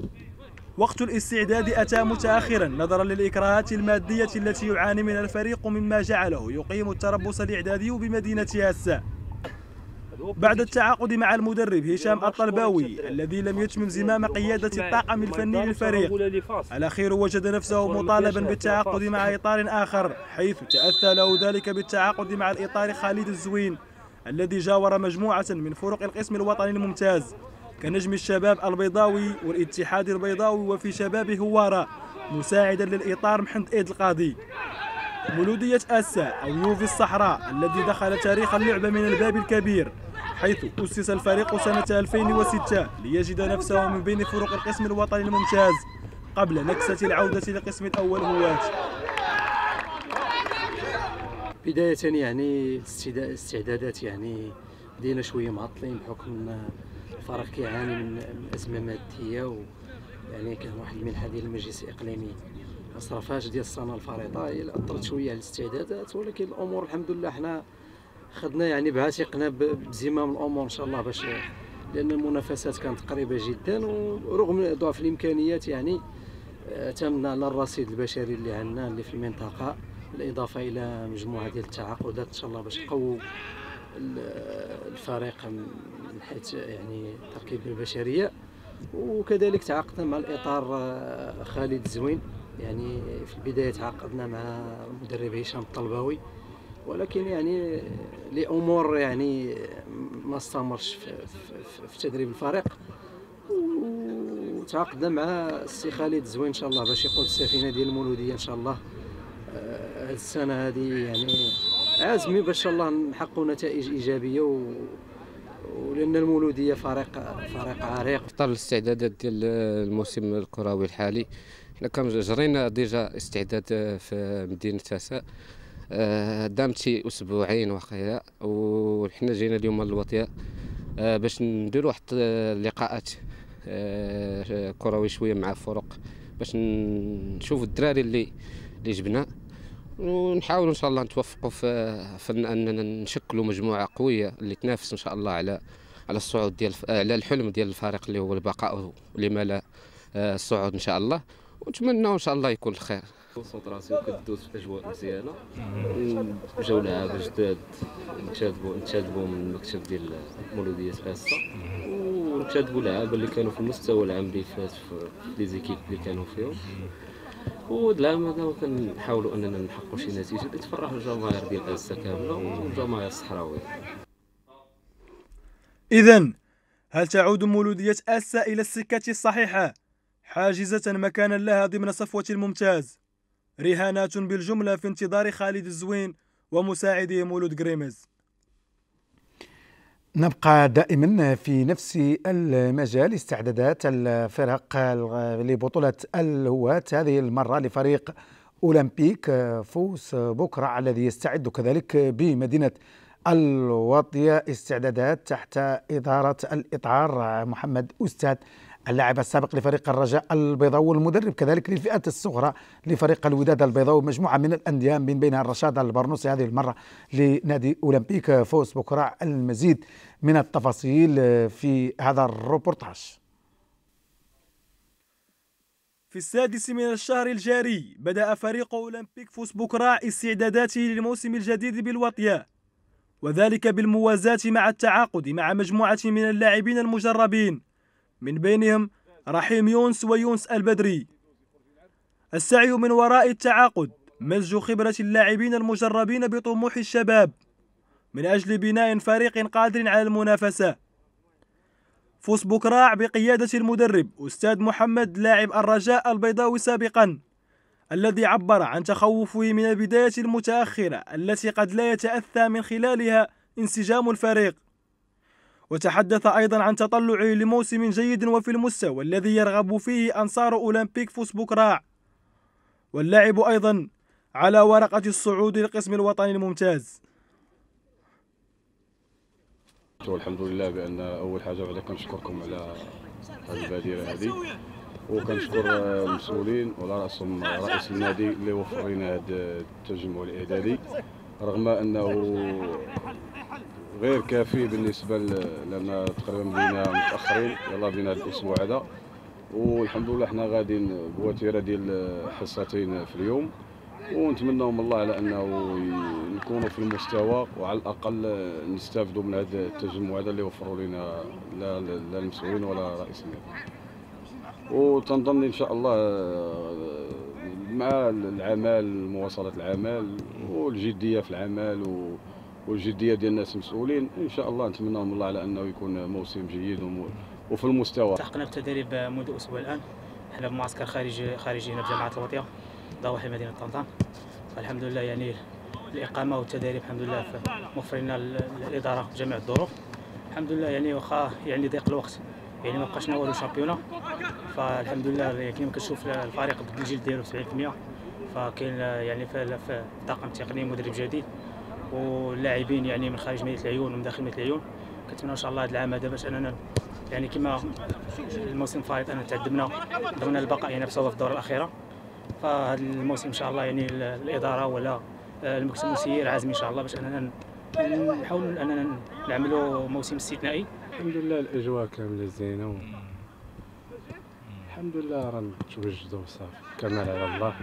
وقت الاستعداد أتى متأخرا نظرا للإكراهات المادية التي يعاني منها الفريق مما جعله يقيم التربص الإعدادي بمدينة هسا بعد التعاقد مع المدرب هشام الطلباوي الذي لم يتمم زمام قيادة الطاقم الفني للفريق الأخير وجد نفسه مطالبا بالتعاقد مع إطار آخر حيث تأثى له ذلك بالتعاقد مع الإطار خالد الزوين الذي جاور مجموعة من فرق القسم الوطني الممتاز كنجم الشباب البيضاوي والاتحاد البيضاوي وفي شباب هوارة مساعدا للإطار محمد إيد القاضي مولودية أسا أو يوفي الصحراء الذي دخل تاريخ اللعبة من الباب الكبير حيث أسس الفريق سنة 2006 ليجد نفسه من بين فرق القسم الوطني الممتاز قبل نكسة العودة لقسم الأول هواة بداية يعني الاستعدادات يعني بدينا شوية معطلين بحكم الفريق كيعاني من أزمة مادية و يعني كان واحد المنحة ديال المجلس الإقليمي مصرفاش ديال السنة الفريطة هي اللي أثرت شوية على الاستعدادات ولكن الأمور الحمد لله حنا خدنا يعني بعاتقنا بزمام الأمور إن شاء الله باش لأن المنافسات كانت قريبة جدا ورغم ضعف الإمكانيات يعني اعتمدنا آه، على الرصيد البشري اللي عندنا اللي في المنطقة بالاضافه الى مجموعه ديال التعاقدات ان شاء الله باش تقووا الفريق من حيث يعني التركيب البشريه وكذلك تعاقدنا مع الاطار آه، خالد الزوين يعني في البدايه تعاقدنا مع المدرب هشام الطلباوي ولكن يعني لامور يعني ما استمرش في, في, في تدريب الفريق وتعاقدنا مع السي خالد زوين ان شاء الله باش يقود السفينه ديال المولوديه ان شاء الله آه، هذه السنه هذه يعني عازمين باش ان الله نحققوا نتائج ايجابيه و... ولان المولوديه فريق فريق عريق طال الاستعدادات ديال الموسم الكروي الحالي حنا كان جرينا ديجا استعداد في مدينه تاسا آه، دامت شي اسبوعين وقيلا وحنا جينا اليوم للوطيه آه، باش نديروا واحد اللقاءات آه، كروي شويه مع الفرق باش نشوف الدراري اللي اللي جبنا ونحاولوا ان شاء الله نتوفقوا في, في اننا نشكلوا مجموعه قويه اللي تنافس ان شاء الله على على الصعود ديال على الحلم ديال الفريق اللي هو البقاء لما لا آه، الصعود ان شاء الله ونتمنى ان شاء الله يكون الخير كونسونطراسيون كدوز في اجواء مزيانه جو لعابه جداد نتشادبوا نتشادبوا من المكتب ديال مولوديه فاس ونتشادبوا لعابه اللي كانوا في المستوى العام اللي فات في ليزيكيب اللي كانوا فيهم ودالعام كانوا كنحاولوا اننا نحققوا شي نتيجه اللي تفرح الجماهير ديال الاسا كامله والجماهير الصحراويه اذا هل تعود مولوديه اسا الى السكه الصحيحه حاجزه مكانا لها ضمن صفوه الممتاز رهانات بالجمله في انتظار خالد الزوين ومساعده مولود غريمز نبقى دائما في نفس المجال استعدادات الفرق لبطولة الهواة هذه المرة لفريق أولمبيك فوس بكرة الذي يستعد كذلك بمدينة الوطية استعدادات تحت إدارة الإطعار محمد أستاذ اللاعب السابق لفريق الرجاء البيضاء والمدرب كذلك للفئات الصغرى لفريق الوداد البيضاء ومجموعه من الانديه من بينها الرشاد البرنوسي هذه المره لنادي اولمبيك فوز بكره المزيد من التفاصيل في هذا الروبورتاج في السادس من الشهر الجاري بدأ فريق أولمبيك فوس بكرة استعداداته للموسم الجديد بالوطية وذلك بالموازاة مع التعاقد مع مجموعة من اللاعبين المجربين من بينهم رحيم يونس ويونس البدري السعي من وراء التعاقد مزج خبرة اللاعبين المجربين بطموح الشباب من أجل بناء فريق قادر على المنافسة فوس بكراع بقيادة المدرب أستاذ محمد لاعب الرجاء البيضاوي سابقاً الذي عبر عن تخوفه من البداية المتأخرة التي قد لا يتأثى من خلالها انسجام الفريق وتحدث أيضا عن تطلعه لموسم جيد وفي المستوى الذي يرغب فيه أنصار أولمبيك فوسبوكراع واللعب أيضا على ورقة الصعود للقسم الوطني الممتاز الحمد لله بأن أول حاجة بعد كنشكركم على هذه البادرة هذه وكنشكر المسؤولين وعلى راسهم رئيس النادي اللي وفر لنا هذا التجمع الاعدادي رغم انه غير كافي بالنسبه لان تقريبا بينا متاخرين يلا بينا الاسبوع هذا والحمد لله حنا غاديين بوتيره ديال حصتين في اليوم ونتمنوا من الله على انه نكونوا في المستوى وعلى الاقل نستافدوا من هذا التجمع هذا اللي وفروا لنا لا المسؤولين ولا رئيس النادي وتنظن ان شاء الله آه، مع العمل مواصله العمل والجديه في العمل والجديه ديال الناس المسؤولين ان شاء الله نتمنى من الله على انه يكون موسم جيد وفي المستوى التحقنا التدريب منذ اسبوع الان حنا بمعسكر خارجي خارجي هنا بجامعه الوطيه ضواحي مدينه طنطا الحمد لله يعني الاقامه والتدريب الحمد لله موفرين الاداره جميع الظروف الحمد لله يعني واخا يعني ضيق الوقت يعني ما بقاش ناولوا شامبيونه فالحمد لله كيما كتشوف الفريق بالجلد ديالو 70% فكاين يعني في الطاقم التقني مدرب جديد واللاعبين يعني من خارج مدينه العيون ومن داخل مدينه العيون كنتمنى ان شاء الله هذا العام هذا باش اننا يعني كما الموسم الفائت انا تعذبنا ضمن البقاء يعني في في الدوره الاخيره فهذا الموسم ان شاء الله يعني الاداره ولا آه، المكتب المسير عازم ان شاء الله باش اننا نحاول اننا نعملوا موسم استثنائي الحمد لله الاجواء كامله زينه و... الحمد لله رانا توجدوا وصافي كمال على الله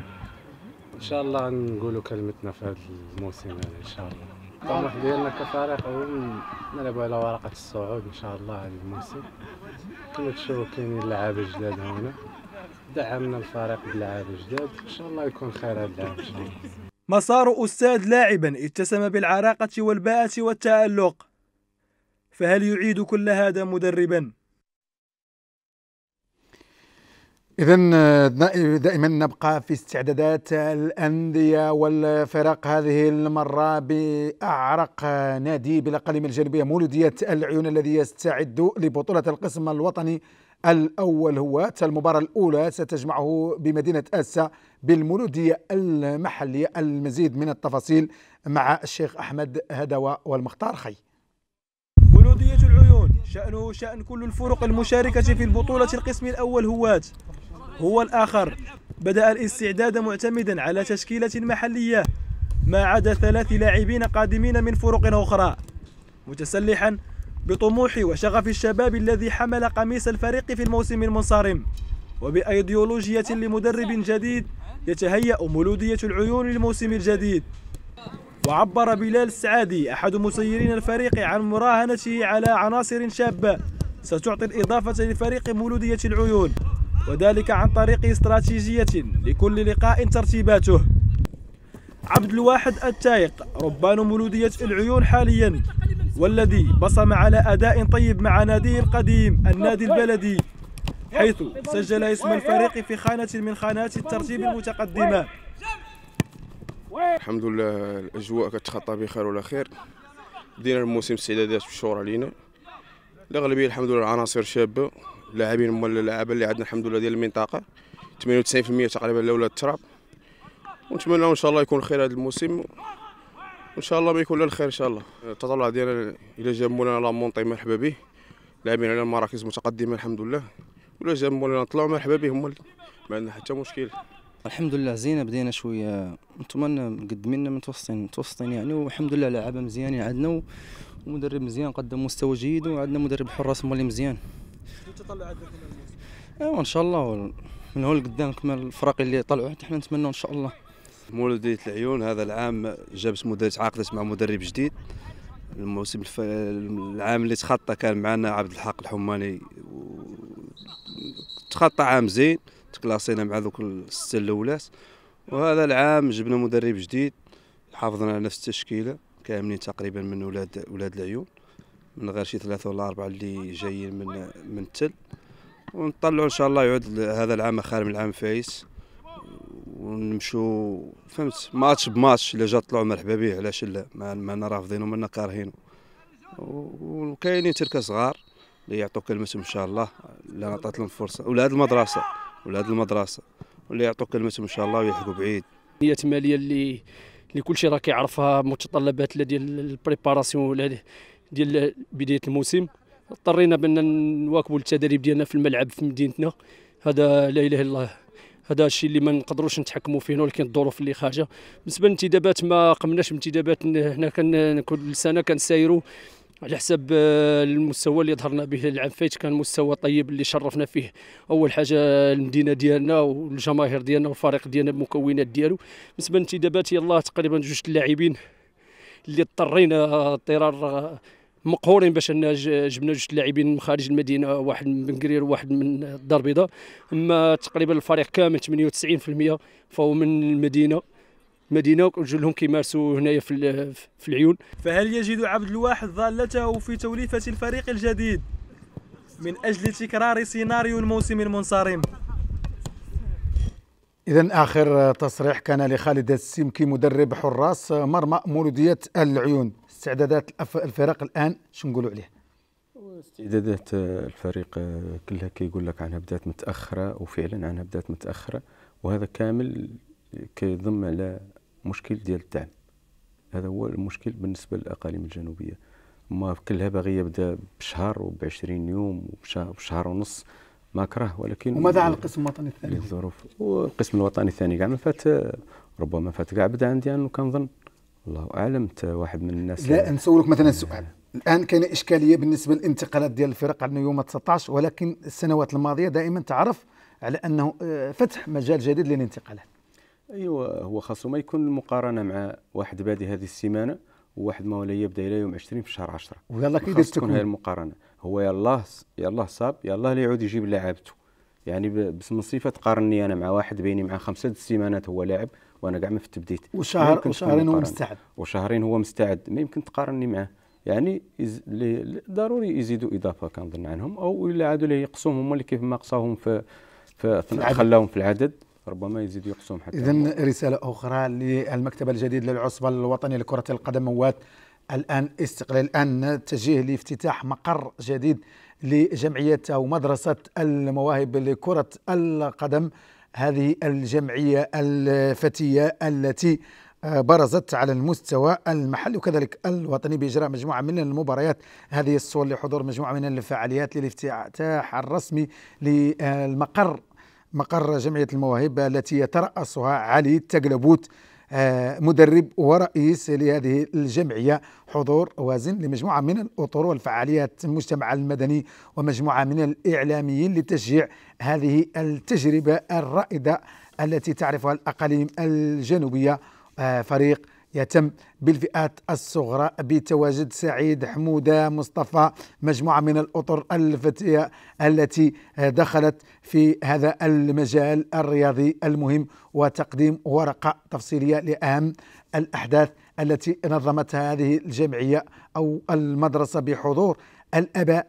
ان شاء الله نقولوا كلمتنا في هذا الموسم هذا ان شاء الله الطموح ديالنا كفريق هو نلعبوا على ورقه الصعود ان شاء الله هذا الموسم كما تشوفوا كاينين لعابه جداد هنا دعمنا الفريق بلعابه جداد ان شاء الله يكون خير هذا العام ان شاء الله مسار استاذ لاعبا اتسم بالعراقه والباءه والتالق فهل يعيد كل هذا مدربا؟ إذا آه، دائما نبقى في استعدادات الأندية والفرق هذه المرة بأعرق نادي بالأقاليم الجنوبية مولودية العيون الذي يستعد لبطولة القسم الوطني الأول هو المباراة الأولى ستجمعه بمدينة أسا بالمولودية المحلية المزيد من التفاصيل مع الشيخ أحمد هدوى والمختار خي شأنه شأن كل الفرق المشاركة في البطولة القسم الأول هوات هو الآخر بدأ الاستعداد معتمدا على تشكيلة محلية ما عدا ثلاث لاعبين قادمين من فرق أخرى متسلحا بطموح وشغف الشباب الذي حمل قميص الفريق في الموسم المنصرم وبأيديولوجية لمدرب جديد يتهيأ مولودية العيون للموسم الجديد وعبر بلال السعادي أحد مسيرين الفريق عن مراهنته على عناصر شابة ستعطي الإضافة لفريق مولودية العيون وذلك عن طريق استراتيجية لكل لقاء ترتيباته عبد الواحد التايق ربان مولودية العيون حاليا والذي بصم على أداء طيب مع ناديه القديم النادي البلدي حيث سجل اسم الفريق في خانة من خانات الترتيب المتقدمة الحمد لله الاجواء كتخطى بخير ولا خير بدينا الموسم استعدادات بالشهور علينا الاغلبيه الحمد لله العناصر شابه اللاعبين هما اللعابه اللي عندنا الحمد لله ديال المنطقه 98% تقريبا لولا التراب ونتمنى ان شاء الله يكون خير هذا الموسم وان شاء الله ما يكون الا الخير ان شاء الله التطلع ديالنا الى جاب مولانا لامونطي مرحبا به لاعبين على المراكز متقدمه الحمد لله ولا جاب مولانا طلعوا مرحبا به هما ما عندنا حتى مشكل الحمد لله زينه بدينا شويه انتم مقدمين متوسطين متوسطين يعني والحمد لله لعابه مزيانين عندنا ومدرب مزيان قدم مستوى جيد وعندنا مدرب حراس مولي مزيان ايوا آه، ان شاء الله من هول لقدام كما الفرق اللي طلعوا حتى حنا نتمنوا ان شاء الله مولودية العيون هذا العام جابت مدرب عقدت مع مدرب جديد الموسم الف... العام اللي تخطى كان معنا عبد الحق الحماني و... تخطى عام زين تكلاسينا مع ذوك السته الاولات وهذا العام جبنا مدرب جديد حافظنا على نفس التشكيله كاملين تقريبا من ولاد ولاد العيون من غير شي ثلاثه ولا اربعه اللي جايين من من التل ونطلعوا ان شاء الله يعود هذا العام خير من العام فايس ونمشوا فهمت ماتش بماتش الا جا طلعوا مرحبا به علاش لا ما رافضينو ما كارهينو وكاينين تركه صغار اللي يعطوا كلمتهم ان شاء الله اللي عطات لهم فرصه ولاد المدرسه ولهذه المدرسه واللي يعطوا كلمتهم ان شاء الله ويلحقوا بعيد نيه ماليه اللي اللي كلشي راه كيعرفها متطلبات ديال البريباراسيون ولا ديال بدايه الموسم اضطرينا بان نواكبوا التدريب ديالنا في الملعب في مدينتنا هذا لا اله الا الله هذا الشيء اللي ما نقدروش نتحكموا فيه ولكن الظروف اللي خارجه بالنسبه للانتدابات ما قمناش بانتدابات هنا كان كل سنه كنسايروا على حسب آه، المستوى اللي ظهرنا به العام فايت كان مستوى طيب اللي شرفنا فيه اول حاجه المدينه ديالنا والجماهير ديالنا والفريق ديالنا بمكونات ديالو بالنسبه للانتدابات يلاه تقريبا جوج اللاعبين اللي اضطرينا اضطرار آه، مقهورين باش ان جبنا جوج اللاعبين من خارج المدينه واحد من بنكرير وواحد من الدار البيضاء اما تقريبا الفريق كامل 98% فهو من المدينه مدينه وكنرجو لهم كيمارسوا هنايا في في العيون فهل يجد عبد الواحد ضالته في توليفه الفريق الجديد من اجل تكرار سيناريو الموسم المنصرم إذا آخر تصريح كان لخالد السمكي مدرب حراس مرمى مولودية العيون استعدادات الفريق الآن شو نقولوا عليه؟ استعدادات الفريق كلها كيقول لك عنها بدات متأخرة وفعلا عنها بدات متأخرة وهذا كامل كيضم على مشكل ديال الدعم هذا هو المشكل بالنسبه للاقاليم الجنوبيه ما كلها باغي يبدا بشهر وب20 يوم وبشهر ونص ما كره ولكن وماذا عن القسم الوطني الثاني؟ الظروف والقسم الوطني الثاني كاع ما فات ربما فات كاع بدا عندي انا كنظن الله اعلم انت واحد من الناس لا نسولك مثلا سؤال الان كان اشكاليه بالنسبه للانتقالات ديال الفرق عندنا يوم 19 ولكن السنوات الماضيه دائما تعرف على انه آه، فتح مجال جديد للانتقالات ايوا هو خاصو ما يكون المقارنه مع واحد بادي هذه السيمانه وواحد ما ولا يبدا الى يوم 20 في شهر 10 ويلا كي تكون هاي المقارنه هو يلاه يلاه صاب يلاه اللي يعود يجيب لعابته يعني باسم الصفه تقارني انا مع واحد بيني مع خمسه السيمانات هو لاعب وانا كاع ما في التبديت وشهر وشهرين هو مستعد وشهرين هو مستعد ما يمكن تقارني معاه يعني ضروري يزيدوا اضافه كنظن عنهم او الا عادوا اللي يقصوهم هما اللي كيف ما قصاهم في في خلاهم في العدد ربما يزيد يقسم حتى إذا رسالة أخرى للمكتب الجديد للعصبة الوطنية لكرة القدم موات الآن استقلال الآن تجيه لافتتاح مقر جديد لجمعية أو مدرسة المواهب لكرة القدم هذه الجمعية الفتية التي آه، برزت على المستوى المحلي وكذلك الوطني باجراء مجموعه من المباريات هذه الصور لحضور مجموعه من الفعاليات للافتتاح الرسمي للمقر مقر جمعية المواهب التي يترأسها علي تقلبوت آه، مدرب ورئيس لهذه الجمعية حضور وازن لمجموعة من الأطر والفعاليات المجتمع المدني ومجموعة من الإعلاميين لتشجيع هذه التجربة الرائدة التي تعرفها الأقاليم الجنوبية آه، فريق يتم بالفئات الصغرى بتواجد سعيد حمودة مصطفى مجموعة من الأطر الفتية التي دخلت في هذا المجال الرياضي المهم وتقديم ورقة تفصيلية لأهم الأحداث التي نظمتها هذه الجمعية أو المدرسة بحضور الأباء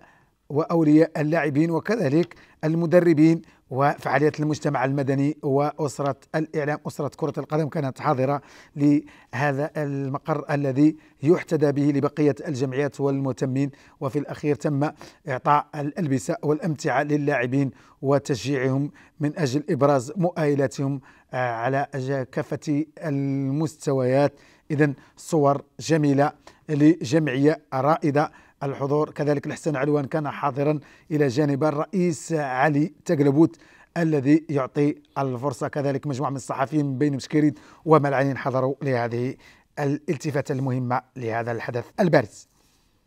وأولياء اللاعبين وكذلك المدربين وفعاليات المجتمع المدني وأسرة الإعلام أسرة كرة القدم كانت حاضرة لهذا المقر الذي يحتدى به لبقية الجمعيات والمهتمين وفي الأخير تم إعطاء الألبسة والأمتعة للاعبين وتشجيعهم من أجل إبراز مؤايلاتهم آه، على كافة المستويات إذا صور جميلة لجمعية رائدة الحضور كذلك الحسن علوان كان حاضرا إلى جانب الرئيس علي تقلبوت الذي يعطي الفرصة كذلك مجموعة من الصحفيين من بين مشكريد وملعين حضروا لهذه الالتفاتة المهمة لهذا الحدث البارز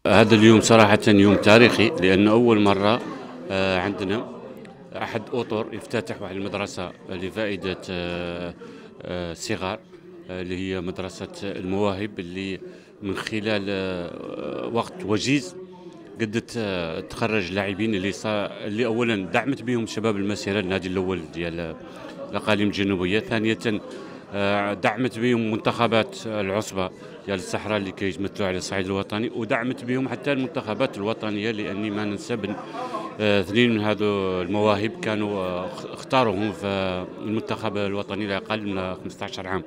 هذا اليوم صراحة يوم تاريخي لأن أول مرة آه، عندنا أحد أطر يفتتح واحد المدرسة لفائدة آه، آه، صغار اللي هي مدرسة المواهب اللي من خلال آه، وقت وجيز قدت آه، تخرج لاعبين اللي صار اللي اولا دعمت بهم شباب المسيره النادي الاول ديال آه، الاقاليم الجنوبيه ثانيه دعمت بهم منتخبات العصبه ديال الصحراء اللي كيتمثلوا على الصعيد الوطني ودعمت بهم حتى المنتخبات الوطنيه لاني ما ننسى اثنين من هذو المواهب كانوا اختاروهم في المنتخب الوطني لاقل من 15 عام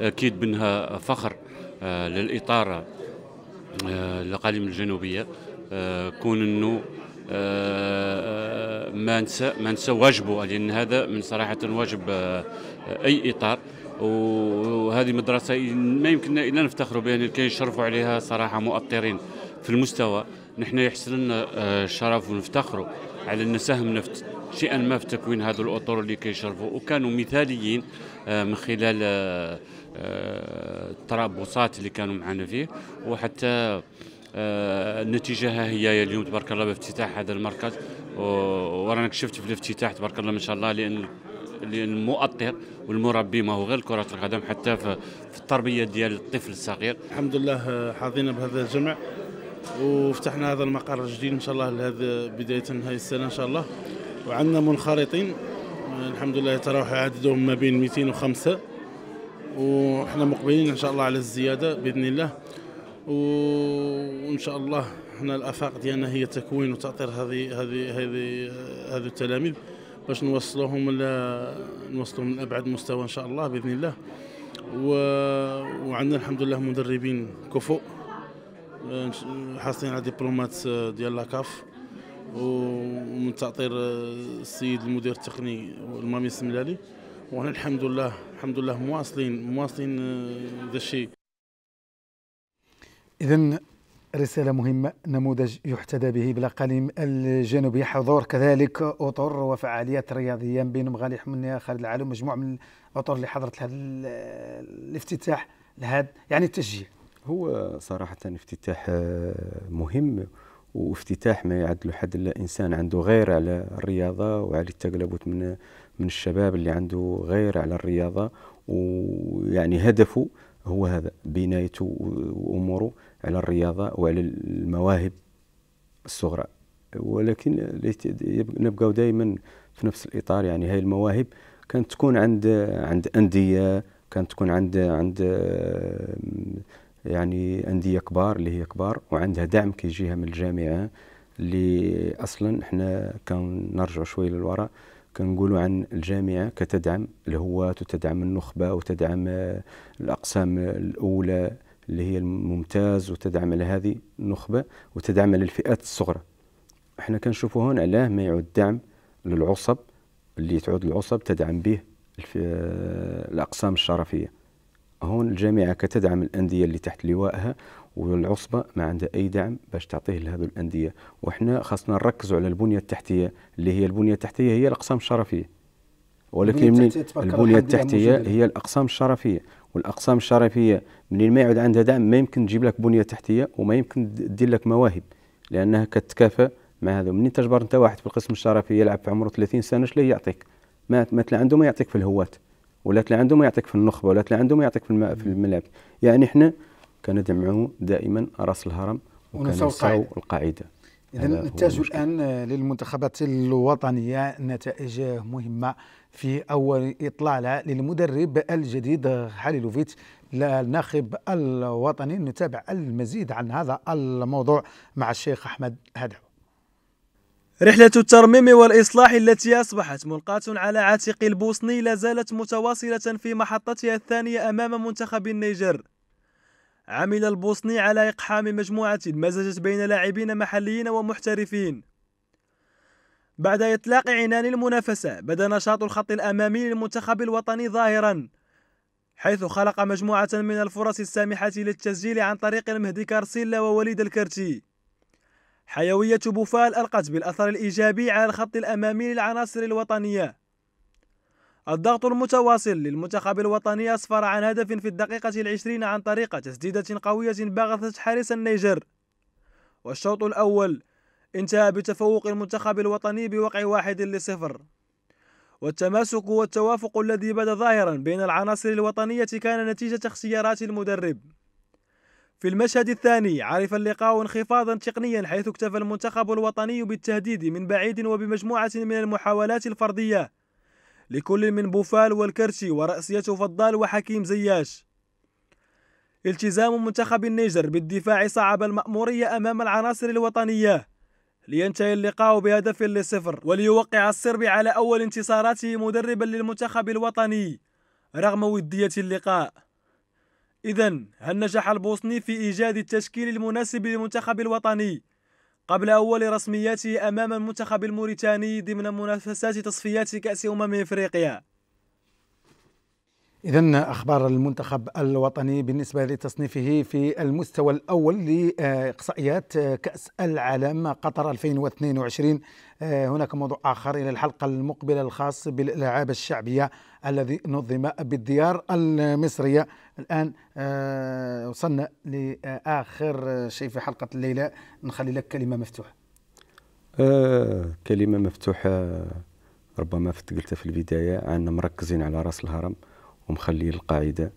اكيد بنها فخر آه، للاطار الاقاليم آه، الجنوبيه آه، كون انه ما نسى ما نسى واجبه لان هذا من صراحه واجب اي اطار وهذه مدرسه ما يمكننا الا نفتخروا بها اللي كيشرفوا عليها صراحه مؤطرين في المستوى نحن يحسن لنا الشرف ونفتخروا على ان ساهمنا شيئا ما في تكوين هذا الاطر اللي كيشرفوا وكانوا مثاليين من خلال الترابصات آه، اللي كانوا معنا فيه وحتى آه، النتيجه هي اليوم تبارك الله بافتتاح هذا المركز ورانا شفت في الافتتاح تبارك الله ما شاء الله لان لان المؤطر والمربي ما هو غير كره القدم حتى في التربيه ديال الطفل الصغير الحمد لله حاضينا بهذا الجمع وفتحنا هذا المقر الجديد ان شاء الله لهذا بدايه هذه السنه ان شاء الله وعندنا منخرطين الحمد لله تراوح عددهم ما بين 205 واحنا مقبلين ان شاء الله على الزياده باذن الله وان شاء الله احنا الافاق ديالنا هي تكوين وتاطير هذه هذه هذه هذو التلاميذ باش نوصلوهم ل نوصلوهم لابعد مستوى ان شاء الله باذن الله و... وعندنا الحمد لله مدربين كفؤ آه، حاصلين على دبلومات آه، ديال لاكاف ومن تعطير آه، السيد المدير التقني المامي السملالي وانا الحمد لله الحمد لله مواصلين مواصلين آه، ذا الشيء اذا رسالة مهمة نموذج يحتذى به بالاقاليم الجنوبيه حضور كذلك أطر وفعاليات رياضية بين مغالي حمنية خالد العالم مجموعة من الأطر اللي حضرت لهذا الافتتاح لهذا يعني التشجيع هو صراحة افتتاح آه، مهم وافتتاح ما يعدل حد الانسان عنده غير على الرياضة وعلى التقلبات من من الشباب اللي عنده غير على الرياضة ويعني هدفه هو هذا بنايته وأموره على الرياضة وعلى المواهب الصغرى ولكن نبقاو دائما في نفس الإطار يعني هاي المواهب كانت تكون عند عند أندية كانت تكون عند عند يعني أندية كبار اللي هي كبار وعندها دعم كيجيها من الجامعة اللي أصلا احنا كان نرجع شوي للوراء كنقولوا عن الجامعه كتدعم هو وتدعم النخبه وتدعم آه، الاقسام الاولى اللي هي الممتاز وتدعم على النخبه وتدعم على الفئات الصغرى احنا كنشوفوا هون علاه ما يعود دعم للعصب اللي تعود العصب تدعم به آه، الاقسام الشرفيه هون الجامعه كتدعم الانديه اللي تحت لوائها والعصبه ما عندها اي دعم باش تعطيه لهذو الانديه وحنا خاصنا نركزوا على البنيه التحتيه اللي هي البنيه التحتيه هي الاقسام الشرفيه ولكن من البنيه التحتيه هي الاقسام الشرفيه والاقسام الشرفيه منين ما يعود عندها دعم ما يمكن تجيب لك بنيه تحتيه وما يمكن تدير لك مواهب لانها كتكافى مع هذا منين تجبر انت واحد في القسم الشرفي يلعب في عمره 30 سنه شلي يعطيك؟ ما تلا عنده ما يعطيك في الهوات ولا تلا عنده ما يعطيك في النخبه ولا تلا عنده ما يعطيك في, في الملعب يعني احنا كان معه دائما راس الهرم وكان القاعده إذا نتاج الآن للمنتخبات الوطنية نتائج مهمة في أول إطلالة للمدرب الجديد حاليلوفيت الناخب الوطني نتابع المزيد عن هذا الموضوع مع الشيخ أحمد هدعو رحلة الترميم والإصلاح التي أصبحت ملقاة على عاتق البوسني لا زالت متواصلة في محطتها الثانية أمام منتخب النيجر عمل البوسني على إقحام مجموعة مزجت بين لاعبين محليين ومحترفين بعد إطلاق عنان المنافسة بدا نشاط الخط الأمامي للمنتخب الوطني ظاهرا حيث خلق مجموعة من الفرص السامحة للتسجيل عن طريق المهدي كارسيلا ووليد الكرتي حيوية بوفال ألقت بالأثر الإيجابي على الخط الأمامي للعناصر الوطنية الضغط المتواصل للمنتخب الوطني أسفر عن هدف في الدقيقة العشرين عن طريق تسديدة قوية باغتت حارس النيجر والشوط الأول انتهى بتفوق المنتخب الوطني بوقع واحد لصفر والتماسك والتوافق الذي بدا ظاهرا بين العناصر الوطنية كان نتيجة اختيارات المدرب في المشهد الثاني عرف اللقاء انخفاضا تقنيا حيث اكتفى المنتخب الوطني بالتهديد من بعيد وبمجموعة من المحاولات الفردية لكل من بوفال والكرشي ورأسية فضال وحكيم زياش التزام منتخب النيجر بالدفاع صعب المأمورية أمام العناصر الوطنية لينتهي اللقاء بهدف لصفر وليوقع الصربي على أول انتصاراته مدربا للمنتخب الوطني رغم ودية اللقاء إذا هل نجح البوسني في إيجاد التشكيل المناسب للمنتخب الوطني قبل أول رسمياته أمام المنتخب الموريتاني ضمن منافسات تصفيات كأس أمم إفريقيا إذا أخبار المنتخب الوطني بالنسبة لتصنيفه في المستوى الأول لإقصائيات كأس العالم قطر 2022 آه، هناك موضوع آخر إلى الحلقة المقبلة الخاص بالإلعاب الشعبية الذي نظم بالديار المصرية الآن آه، وصلنا لآخر شيء في حلقة الليلة نخلي لك كلمة مفتوحة آه كلمة مفتوحة ربما قلتها في البداية أننا مركزين على رأس الهرم ومخليين القاعدة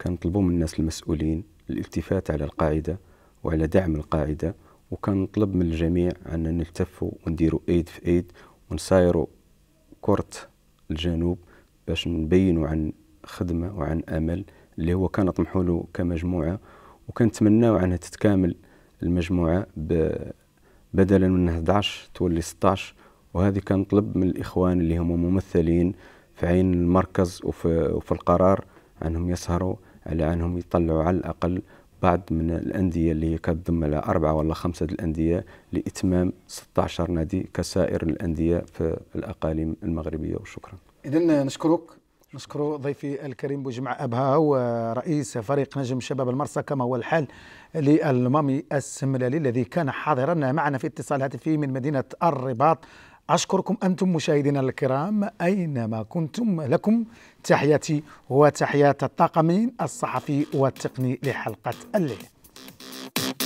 كنطلبوا من الناس المسؤولين الالتفات على القاعدة وعلى دعم القاعدة وكنطلب من الجميع اننا نلتفوا ونديروا ايد في ايد ونسايروا كره الجنوب باش نبينوا عن خدمه وعن امل اللي هو كنطمحوا له كمجموعه وكنتمناو عنها تتكامل المجموعه بدلا من 11 تولي 16 وهذه كنطلب من الاخوان اللي هما ممثلين في عين المركز وفي, وفي القرار انهم يسهروا على انهم يطلعوا على الاقل بعض من الأندية اللي كتضم على أربعة ولا خمسة الأندية لإتمام 16 نادي كسائر الأندية في الأقاليم المغربية وشكرا إذا نشكرك نشكر ضيفي الكريم بوجمع أبها ورئيس فريق نجم شباب المرسى كما هو الحال للمامي السملالي الذي كان حاضرا معنا في اتصال هاتفي من مدينة الرباط أشكركم أنتم مشاهدينا الكرام أينما كنتم لكم تحياتي وتحيات الطاقمين الصحفي والتقني لحلقة الليل